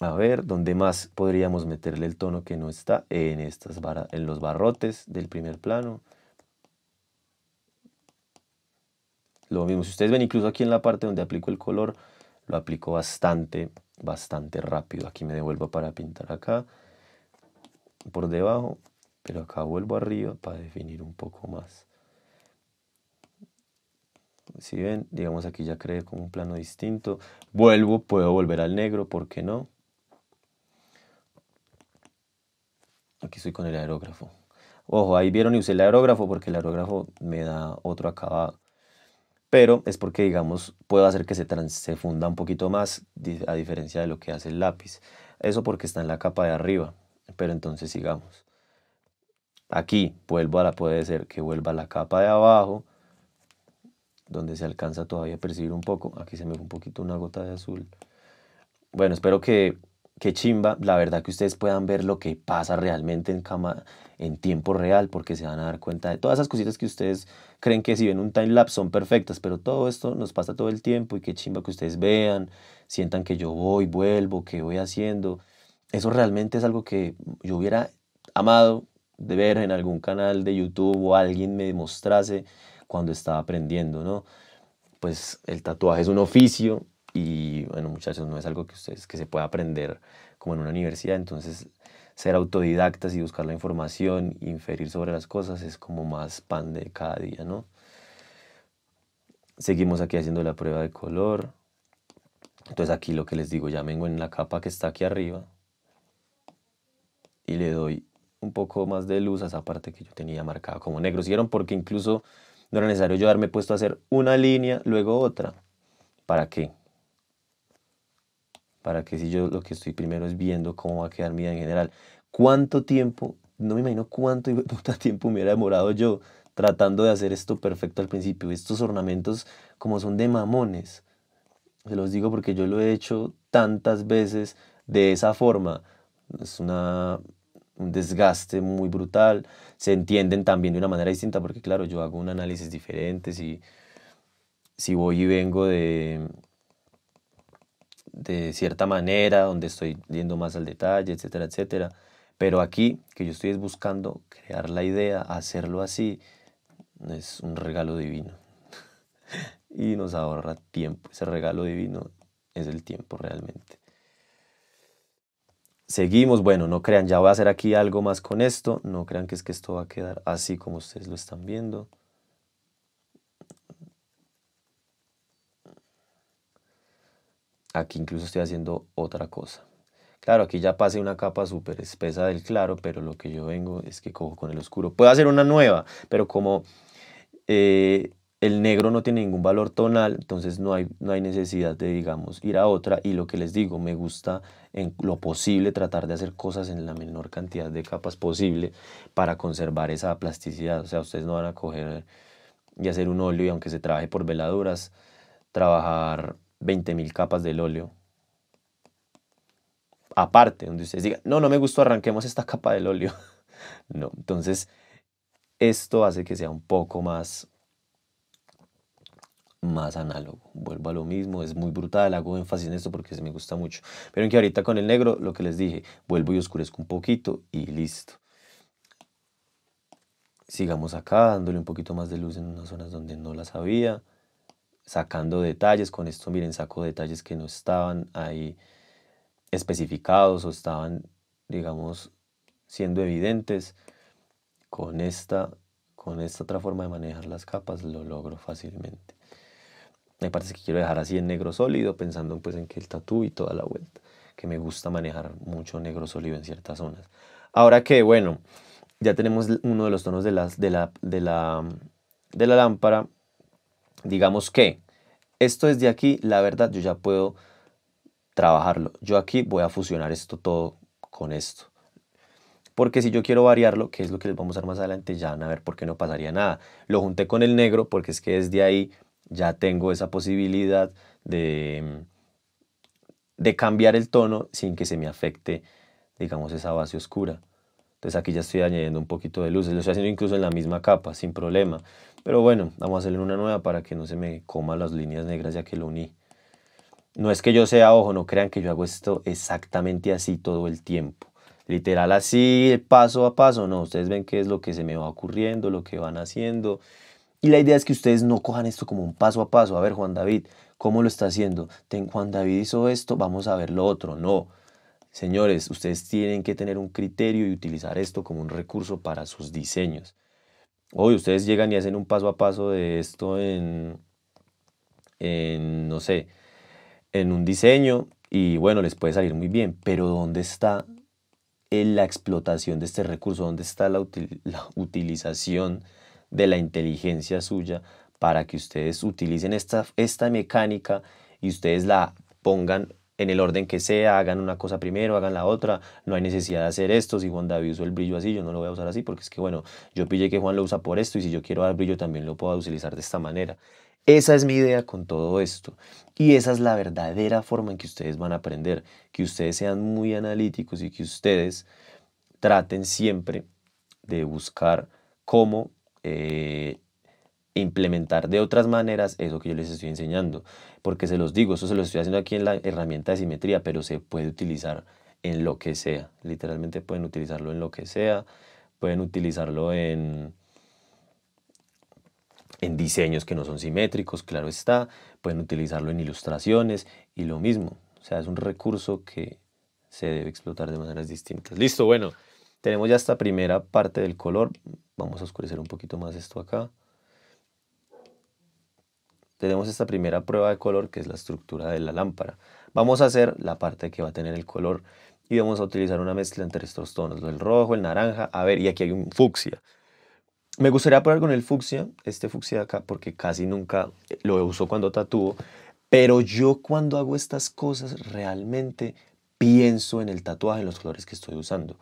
A ver, ¿dónde más podríamos meterle el tono que no está? En, estas en los barrotes del primer plano. Lo mismo, si ustedes ven incluso aquí en la parte donde aplico el color, lo aplico bastante, bastante rápido. Aquí me devuelvo para pintar acá, por debajo, pero acá vuelvo arriba para definir un poco más. Si ven, digamos aquí ya creé como un plano distinto. Vuelvo, puedo volver al negro, ¿por qué no? Aquí estoy con el aerógrafo. Ojo, ahí vieron y usé el aerógrafo porque el aerógrafo me da otro acabado. Pero es porque, digamos, puedo hacer que se, se funda un poquito más a diferencia de lo que hace el lápiz. Eso porque está en la capa de arriba. Pero entonces sigamos. Aquí vuelvo a la, puede ser que vuelva a la capa de abajo donde se alcanza todavía a percibir un poco. Aquí se me fue un poquito una gota de azul. Bueno, espero que, que chimba. La verdad que ustedes puedan ver lo que pasa realmente en cama en tiempo real, porque se van a dar cuenta de todas esas cositas que ustedes creen que si ven un time lapse son perfectas, pero todo esto nos pasa todo el tiempo y qué chimba que ustedes vean, sientan que yo voy, vuelvo, que voy haciendo. Eso realmente es algo que yo hubiera amado de ver en algún canal de YouTube o alguien me mostrase cuando estaba aprendiendo, ¿no? Pues el tatuaje es un oficio y, bueno, muchachos, no es algo que, ustedes, que se pueda aprender como en una universidad, entonces ser autodidactas y buscar la información, inferir sobre las cosas, es como más pan de cada día, ¿no? Seguimos aquí haciendo la prueba de color. Entonces aquí lo que les digo, ya vengo en la capa que está aquí arriba y le doy un poco más de luz a esa parte que yo tenía marcada como negro. ¿Sieron? Porque incluso no era necesario yo haberme puesto a hacer una línea, luego otra. ¿Para qué? Para que si yo lo que estoy primero es viendo cómo va a quedar mi vida en general. ¿Cuánto tiempo? No me imagino cuánto tiempo me hubiera demorado yo tratando de hacer esto perfecto al principio. Estos ornamentos como son de mamones. Se los digo porque yo lo he hecho tantas veces de esa forma. Es una un desgaste muy brutal, se entienden también de una manera distinta, porque claro, yo hago un análisis diferente, si, si voy y vengo de, de cierta manera, donde estoy yendo más al detalle, etcétera, etcétera. Pero aquí, que yo estoy buscando crear la idea, hacerlo así, es un regalo divino. y nos ahorra tiempo. Ese regalo divino es el tiempo realmente. Seguimos, bueno, no crean, ya voy a hacer aquí algo más con esto, no crean que es que esto va a quedar así como ustedes lo están viendo. Aquí incluso estoy haciendo otra cosa. Claro, aquí ya pasé una capa súper espesa del claro, pero lo que yo vengo es que cojo con el oscuro. Puedo hacer una nueva, pero como eh, el negro no tiene ningún valor tonal, entonces no hay, no hay necesidad de, digamos, ir a otra. Y lo que les digo, me gusta en lo posible tratar de hacer cosas en la menor cantidad de capas posible para conservar esa plasticidad. O sea, ustedes no van a coger y hacer un óleo y aunque se trabaje por veladuras, trabajar 20.000 capas del óleo. Aparte, donde ustedes digan, no, no me gustó, arranquemos esta capa del óleo. no, entonces esto hace que sea un poco más más análogo. Vuelvo a lo mismo, es muy brutal, hago énfasis en esto porque se me gusta mucho. Pero en que ahorita con el negro, lo que les dije, vuelvo y oscurezco un poquito y listo. Sigamos acá, dándole un poquito más de luz en unas zonas donde no las había, sacando detalles, con esto miren, saco detalles que no estaban ahí especificados o estaban, digamos, siendo evidentes. Con esta, con esta otra forma de manejar las capas lo logro fácilmente. Hay partes que quiero dejar así en negro sólido, pensando pues en que el tatú y toda la vuelta, que me gusta manejar mucho negro sólido en ciertas zonas. Ahora que, bueno, ya tenemos uno de los tonos de, las, de, la, de, la, de la lámpara, digamos que esto es de aquí, la verdad, yo ya puedo trabajarlo. Yo aquí voy a fusionar esto todo con esto. Porque si yo quiero variarlo, que es lo que les vamos a dar más adelante, ya van a ver por qué no pasaría nada. Lo junté con el negro porque es que es de ahí ya tengo esa posibilidad de, de cambiar el tono sin que se me afecte, digamos, esa base oscura. Entonces aquí ya estoy añadiendo un poquito de luz. lo estoy haciendo incluso en la misma capa, sin problema. Pero bueno, vamos a hacerle una nueva para que no se me coman las líneas negras ya que lo uní. No es que yo sea, ojo, no crean que yo hago esto exactamente así todo el tiempo. Literal así, paso a paso, no. Ustedes ven qué es lo que se me va ocurriendo, lo que van haciendo. Y la idea es que ustedes no cojan esto como un paso a paso. A ver, Juan David, ¿cómo lo está haciendo? Ten, Juan David hizo esto, vamos a ver lo otro. No. Señores, ustedes tienen que tener un criterio y utilizar esto como un recurso para sus diseños. Hoy ustedes llegan y hacen un paso a paso de esto en, en, no sé, en un diseño y bueno, les puede salir muy bien, pero ¿dónde está la explotación de este recurso? ¿Dónde está la utilización de la inteligencia suya para que ustedes utilicen esta, esta mecánica y ustedes la pongan en el orden que sea, hagan una cosa primero, hagan la otra, no hay necesidad de hacer esto, si Juan David usó el brillo así, yo no lo voy a usar así, porque es que bueno, yo pillé que Juan lo usa por esto y si yo quiero dar brillo también lo puedo utilizar de esta manera. Esa es mi idea con todo esto. Y esa es la verdadera forma en que ustedes van a aprender, que ustedes sean muy analíticos y que ustedes traten siempre de buscar cómo eh, implementar de otras maneras eso que yo les estoy enseñando. Porque se los digo, eso se lo estoy haciendo aquí en la herramienta de simetría, pero se puede utilizar en lo que sea. Literalmente pueden utilizarlo en lo que sea, pueden utilizarlo en en diseños que no son simétricos, claro está, pueden utilizarlo en ilustraciones y lo mismo. O sea, es un recurso que se debe explotar de maneras distintas. Listo, bueno. Tenemos ya esta primera parte del color. Vamos a oscurecer un poquito más esto acá. Tenemos esta primera prueba de color que es la estructura de la lámpara. Vamos a hacer la parte que va a tener el color y vamos a utilizar una mezcla entre estos tonos, el rojo, el naranja, a ver, y aquí hay un fucsia. Me gustaría probar con el fucsia, este fucsia acá, porque casi nunca lo uso cuando tatúo, pero yo cuando hago estas cosas realmente pienso en el tatuaje, en los colores que estoy usando.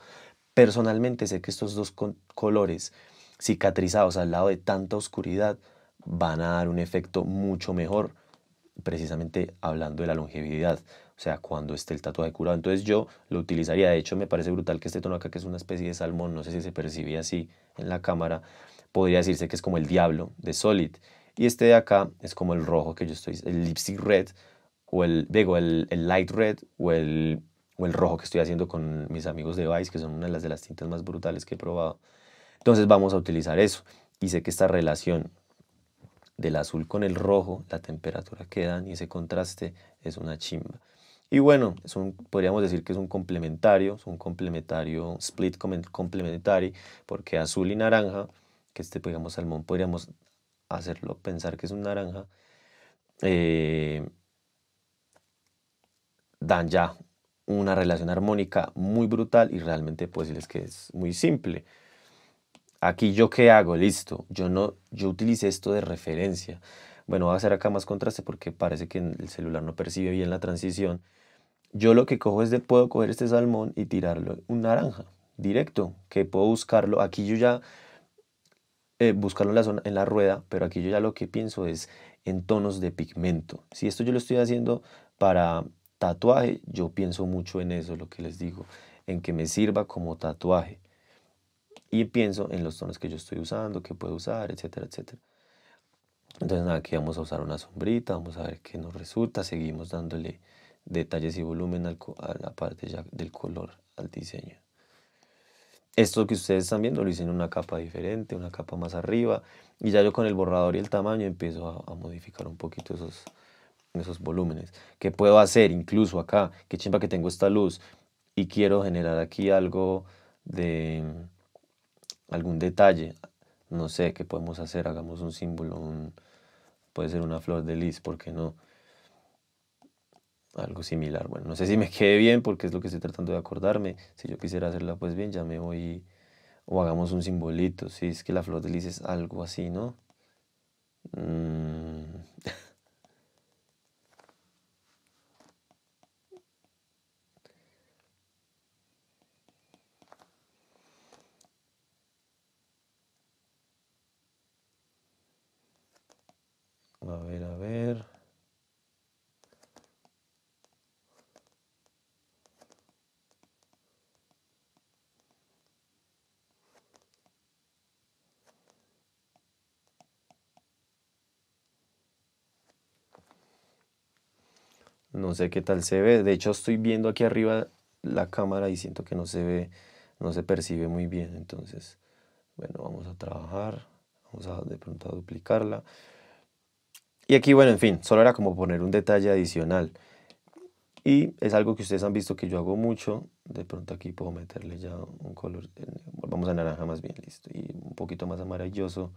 Personalmente sé que estos dos colores cicatrizados al lado de tanta oscuridad van a dar un efecto mucho mejor, precisamente hablando de la longevidad, o sea, cuando esté el tatuaje curado. Entonces yo lo utilizaría, de hecho me parece brutal que este tono acá, que es una especie de salmón, no sé si se percibe así en la cámara, podría decirse que es como el diablo de Solid. Y este de acá es como el rojo que yo estoy, el lipstick red, o el, digo, el light red, o el el rojo que estoy haciendo con mis amigos de Vice, que son una de las, de las tintas más brutales que he probado. Entonces vamos a utilizar eso. Y sé que esta relación del azul con el rojo, la temperatura que dan y ese contraste es una chimba. Y bueno, es podríamos decir que es un complementario, es un complementario, split complementary porque azul y naranja, que este, digamos, salmón, podríamos hacerlo pensar que es un naranja, eh, dan ya una relación armónica muy brutal y realmente puedo decirles que es muy simple. Aquí yo qué hago, listo. Yo no, yo utilicé esto de referencia. Bueno, voy a hacer acá más contraste porque parece que el celular no percibe bien la transición. Yo lo que cojo es de, puedo coger este salmón y tirarlo un naranja directo, que puedo buscarlo. Aquí yo ya eh, buscarlo la, en la rueda, pero aquí yo ya lo que pienso es en tonos de pigmento. Si esto yo lo estoy haciendo para tatuaje, yo pienso mucho en eso, lo que les digo, en que me sirva como tatuaje. Y pienso en los tonos que yo estoy usando, que puedo usar, etcétera, etcétera. Entonces nada, aquí vamos a usar una sombrita, vamos a ver qué nos resulta, seguimos dándole detalles y volumen a la parte ya del color, al diseño. Esto que ustedes están viendo lo hice en una capa diferente, una capa más arriba, y ya yo con el borrador y el tamaño empiezo a modificar un poquito esos, esos volúmenes. ¿Qué puedo hacer incluso acá? Qué chimba que tengo esta luz y quiero generar aquí algo de mm, algún detalle. No sé qué podemos hacer, hagamos un símbolo, puede ser una flor de lis, ¿por no? Algo similar. Bueno, no sé si me quede bien porque es lo que estoy tratando de acordarme. Si yo quisiera hacerla pues bien, ya me voy o hagamos un simbolito. Si es que la flor de lis es algo así, ¿no? Mm. A ver, a ver. No sé qué tal se ve. De hecho, estoy viendo aquí arriba la cámara y siento que no se ve, no se percibe muy bien. Entonces, bueno, vamos a trabajar. Vamos a de pronto a duplicarla. Y aquí, bueno, en fin, solo era como poner un detalle adicional. Y es algo que ustedes han visto que yo hago mucho. De pronto aquí puedo meterle ya un color, vamos a naranja más bien, listo. Y un poquito más amarilloso.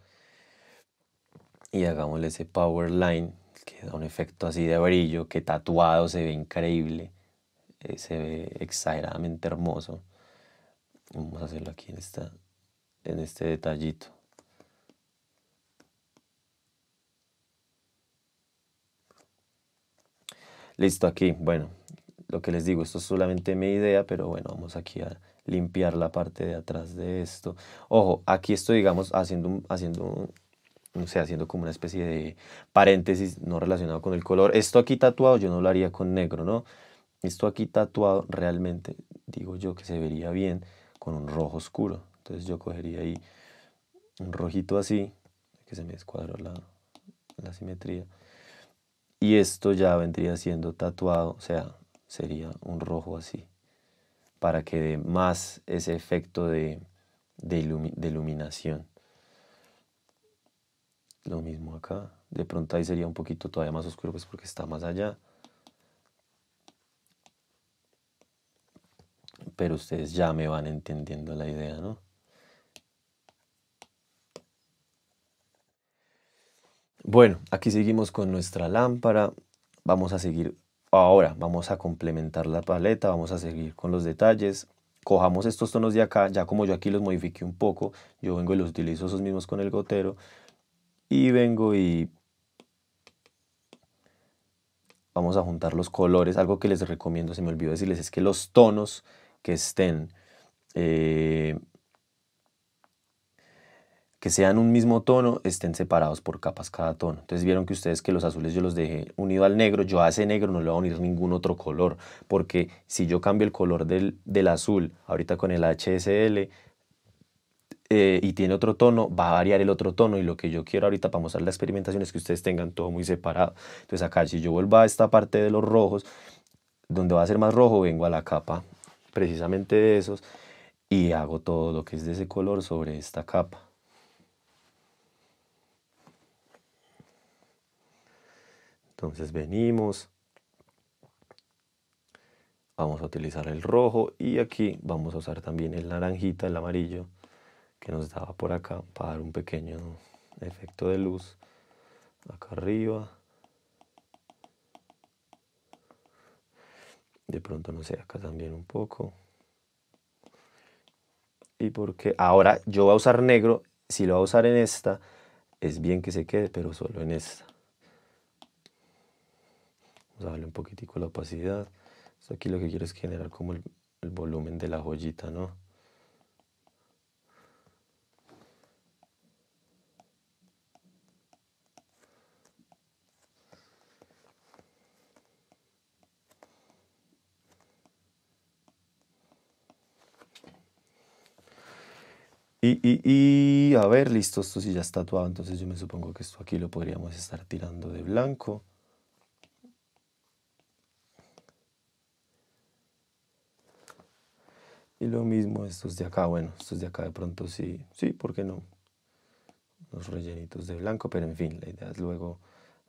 Y hagámosle ese power line que da un efecto así de brillo, que tatuado se ve increíble. Eh, se ve exageradamente hermoso. Vamos a hacerlo aquí en, esta, en este detallito. Listo, aquí, bueno, lo que les digo, esto es solamente mi idea, pero bueno, vamos aquí a limpiar la parte de atrás de esto. Ojo, aquí estoy, digamos, haciendo, haciendo no sé, haciendo como una especie de paréntesis no relacionado con el color. Esto aquí tatuado yo no lo haría con negro, ¿no? Esto aquí tatuado realmente, digo yo, que se vería bien con un rojo oscuro. Entonces yo cogería ahí un rojito así, que se me descuadró lado la simetría. Y esto ya vendría siendo tatuado, o sea, sería un rojo así, para que dé más ese efecto de, iluminación. Lo mismo acá. De pronto ahí sería un poquito todavía más oscuro, pues porque está más allá. Pero ustedes ya me van entendiendo la idea, ¿no? Bueno, aquí seguimos con nuestra lámpara. Vamos a seguir ahora, vamos a complementar la paleta, vamos a seguir con los detalles. Cojamos estos tonos de acá, ya como yo aquí los modifiqué un poco, yo vengo y los utilizo esos mismos con el gotero. Y vengo y vamos a juntar los colores. Algo que les recomiendo, se me olvidó decirles, es que los tonos que estén... Eh, que sean un mismo tono estén separados por capas cada tono. Entonces vieron que ustedes que los azules yo los dejé unido al negro, yo a ese negro no le voy a unir ningún otro color, porque si yo cambio el color del, azul ahorita con el HSL eh, y tiene otro tono, va a variar el otro tono y lo que yo quiero ahorita para mostrar la experimentación es que ustedes tengan todo muy separado. Entonces acá si yo vuelvo a esta parte de los rojos, donde va a ser más rojo, vengo a la capa precisamente de esos y hago todo lo que es de ese color sobre esta capa Entonces venimos, vamos a utilizar el rojo y aquí vamos a usar también el naranjita, el amarillo que nos daba por acá para dar un pequeño efecto de luz acá arriba de pronto no sé acá también un poco y porque ahora yo voy a usar negro si lo voy a usar en esta es bien que se quede pero solo en esta Vamos a darle un poquitico la opacidad. Esto aquí lo que quiero es generar como el, volumen de la joyita, ¿no? Y, y, a ver, listo, esto sí ya está tatuado, entonces yo me supongo que esto aquí lo podríamos estar tirando de blanco. Y lo mismo estos de acá, bueno, estos de acá de pronto sí, sí, ¿por qué no? Los rellenitos de blanco, pero en fin, la idea es luego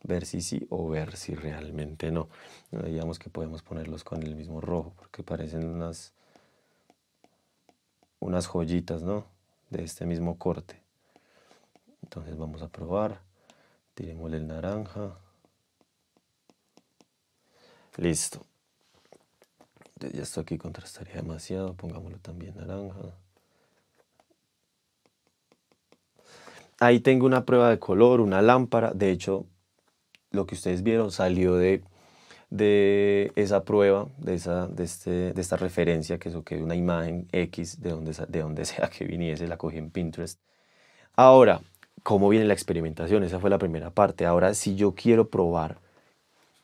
ver si sí o ver si realmente no. digamos que podemos ponerlos con el mismo rojo, porque parecen unas, unas joyitas, ¿no? De este mismo corte. Entonces vamos a probar. Tiremosle el naranja. Listo ya esto aquí contrastaría demasiado, pongámoslo también naranja. Ahí tengo una prueba de color, una lámpara. De hecho, lo que ustedes vieron salió de, esa prueba, de, esa, de, este, esta referencia, que es una imagen X, de donde, de donde sea que viniese, la cogí en Pinterest. Ahora, ¿cómo viene la experimentación? Esa fue la primera parte. Ahora, si yo quiero probar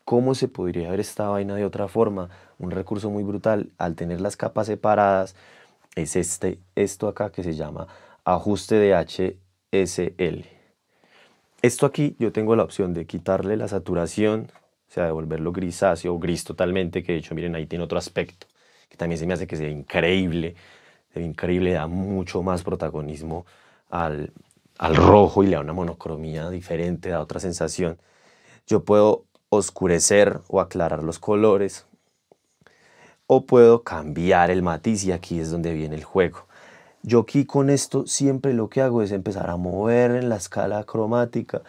cómo se podría ver esta vaina de otra forma. Un recurso muy brutal al tener las capas separadas es este, esto acá que se llama ajuste de HSL. Esto aquí yo tengo la opción de quitarle la saturación, o sea, devolverlo grisáceo, o gris totalmente, que de hecho miren ahí tiene otro aspecto, que también se me hace que sea increíble, Es increíble, da mucho más protagonismo al, al rojo y le da una monocromía diferente, da otra sensación. Yo puedo oscurecer o aclarar los colores. O puedo cambiar el matiz y aquí es donde viene el juego. Yo aquí con esto siempre lo que hago es empezar a mover en la escala cromática.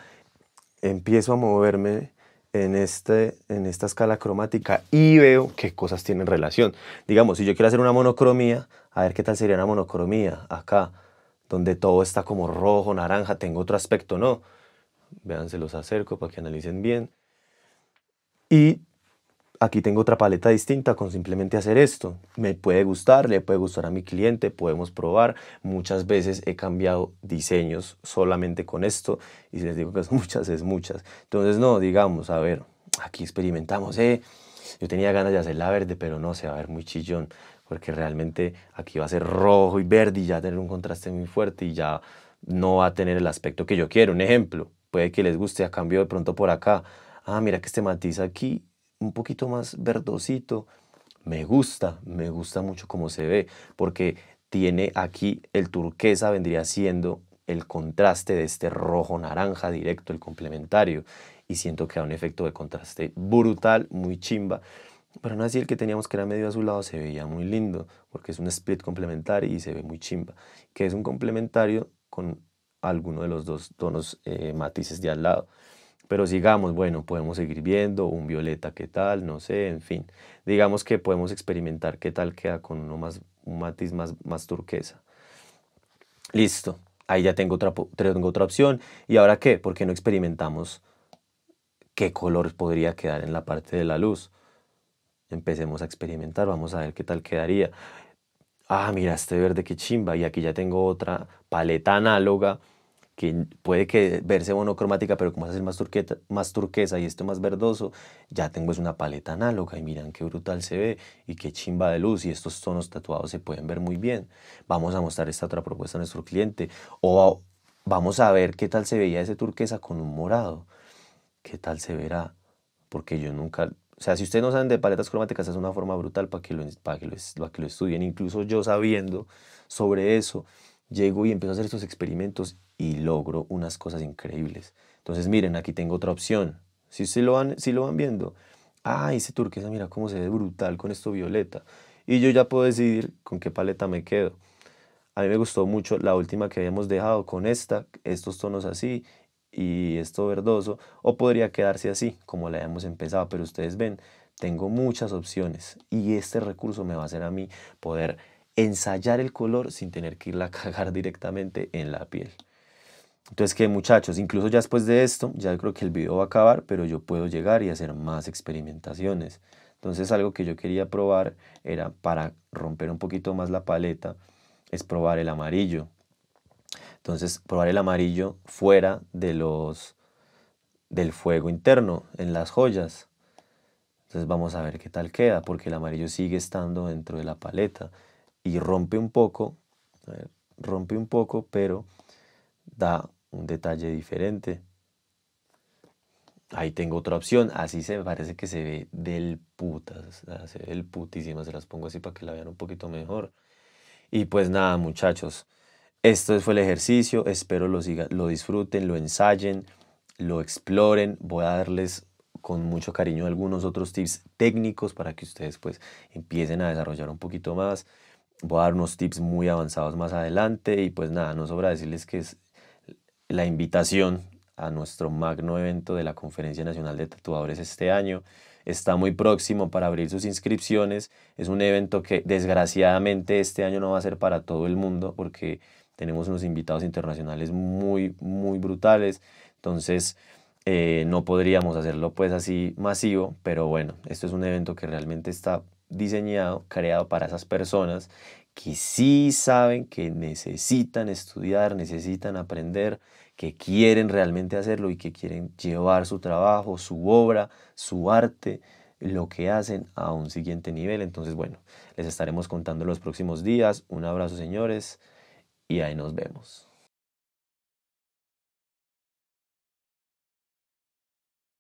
Empiezo a moverme en, este, en esta escala cromática y veo qué cosas tienen relación. Digamos, si yo quiero hacer una monocromía, a ver qué tal sería una monocromía acá, donde todo está como rojo, naranja, tengo otro aspecto, no. Vean, se los acerco para que analicen bien. Y aquí tengo otra paleta distinta con simplemente hacer esto. Me puede gustar, le puede gustar a mi cliente, podemos probar. Muchas veces he cambiado diseños solamente con esto y si les digo que es muchas, es muchas. Entonces, no, digamos, a ver, aquí experimentamos. Eh. Yo tenía ganas de hacer la verde, pero no, se va a ver muy chillón porque realmente aquí va a ser rojo y verde y ya tener un contraste muy fuerte y ya no va a tener el aspecto que yo quiero. Un ejemplo, puede que les guste a cambio de pronto por acá ah, mira que este matiz aquí un poquito más verdosito, me gusta, me gusta mucho cómo se ve, porque tiene aquí el turquesa vendría siendo el contraste de este rojo naranja directo, el complementario, y siento que da un efecto de contraste brutal, muy chimba. Pero no así el que teníamos que era medio azulado se veía muy lindo, porque es un split complementario y se ve muy chimba, que es un complementario con alguno de los dos tonos eh, matices de al lado. Pero sigamos, bueno, podemos seguir viendo un violeta, qué tal, no sé, en fin. Digamos que podemos experimentar qué tal queda con uno más, un matiz más, más turquesa. Listo, ahí ya tengo otra, tengo otra opción. ¿Y ahora qué? ¿Por qué no experimentamos qué color podría quedar en la parte de la luz? Empecemos a experimentar, vamos a ver qué tal quedaría. Ah, mira, este verde qué chimba. Y aquí ya tengo otra paleta análoga que puede que verse monocromática, pero como es más, turquesa más turquesa y esto más verdoso, ya tengo es una paleta análoga y miran qué brutal se ve y qué chimba de luz y estos tonos tatuados se pueden ver muy bien. Vamos a mostrar esta otra propuesta a nuestro cliente o vamos a ver qué tal se veía ese turquesa con un morado. ¿Qué tal se verá? Porque yo nunca... O sea, si ustedes no saben de paletas cromáticas, es una forma brutal para que, para que, lo, para que lo estudien. Incluso yo sabiendo sobre eso, llego y empiezo a hacer estos experimentos y logro unas cosas increíbles. Entonces, miren, aquí tengo otra opción. Si lo van, si lo van viendo, ah, ese turquesa, mira cómo se ve brutal con esto violeta. Y yo ya puedo decidir con qué paleta me quedo. A mí me gustó mucho la última que habíamos dejado con esta, estos tonos así y esto verdoso. O podría quedarse así, como la habíamos empezado. Pero ustedes ven, tengo muchas opciones y este recurso me va a hacer a mí poder ensayar el color sin tener que irla a cagar directamente en la piel. Entonces, que muchachos, incluso ya después de esto, ya creo que el video va a acabar, pero yo puedo llegar y hacer más experimentaciones. Entonces, algo que yo quería probar era para romper un poquito más la paleta, es probar el amarillo. Entonces, probar el amarillo fuera de los del fuego interno en las joyas. Entonces, vamos a ver qué tal queda, porque el amarillo sigue estando dentro de la paleta y rompe un poco, rompe un poco, pero da un detalle diferente. Ahí tengo otra opción, así se parece que se ve del putas, se ve del putísima, se las pongo así para que la vean un poquito mejor. Y pues nada, muchachos, esto fue el ejercicio, espero lo, lo disfruten, lo ensayen, lo exploren, voy a darles con mucho cariño algunos otros tips técnicos para que ustedes pues empiecen a desarrollar un poquito más voy a dar unos tips muy avanzados más adelante y pues nada, no sobra decirles que es la invitación a nuestro magno evento de la Conferencia Nacional de Tatuadores este año. Está muy próximo para abrir sus inscripciones. Es un evento que desgraciadamente este año no va a ser para todo el mundo porque tenemos unos invitados internacionales muy, muy brutales. Entonces, eh, no podríamos hacerlo pues así masivo, pero bueno, esto es un evento que realmente está diseñado, creado para esas personas que sí saben que necesitan estudiar, necesitan aprender, que quieren realmente hacerlo y que quieren llevar su trabajo, su obra, su arte, lo que hacen a un siguiente nivel. Entonces, bueno, les estaremos contando los próximos días. Un abrazo, señores, y ahí nos vemos.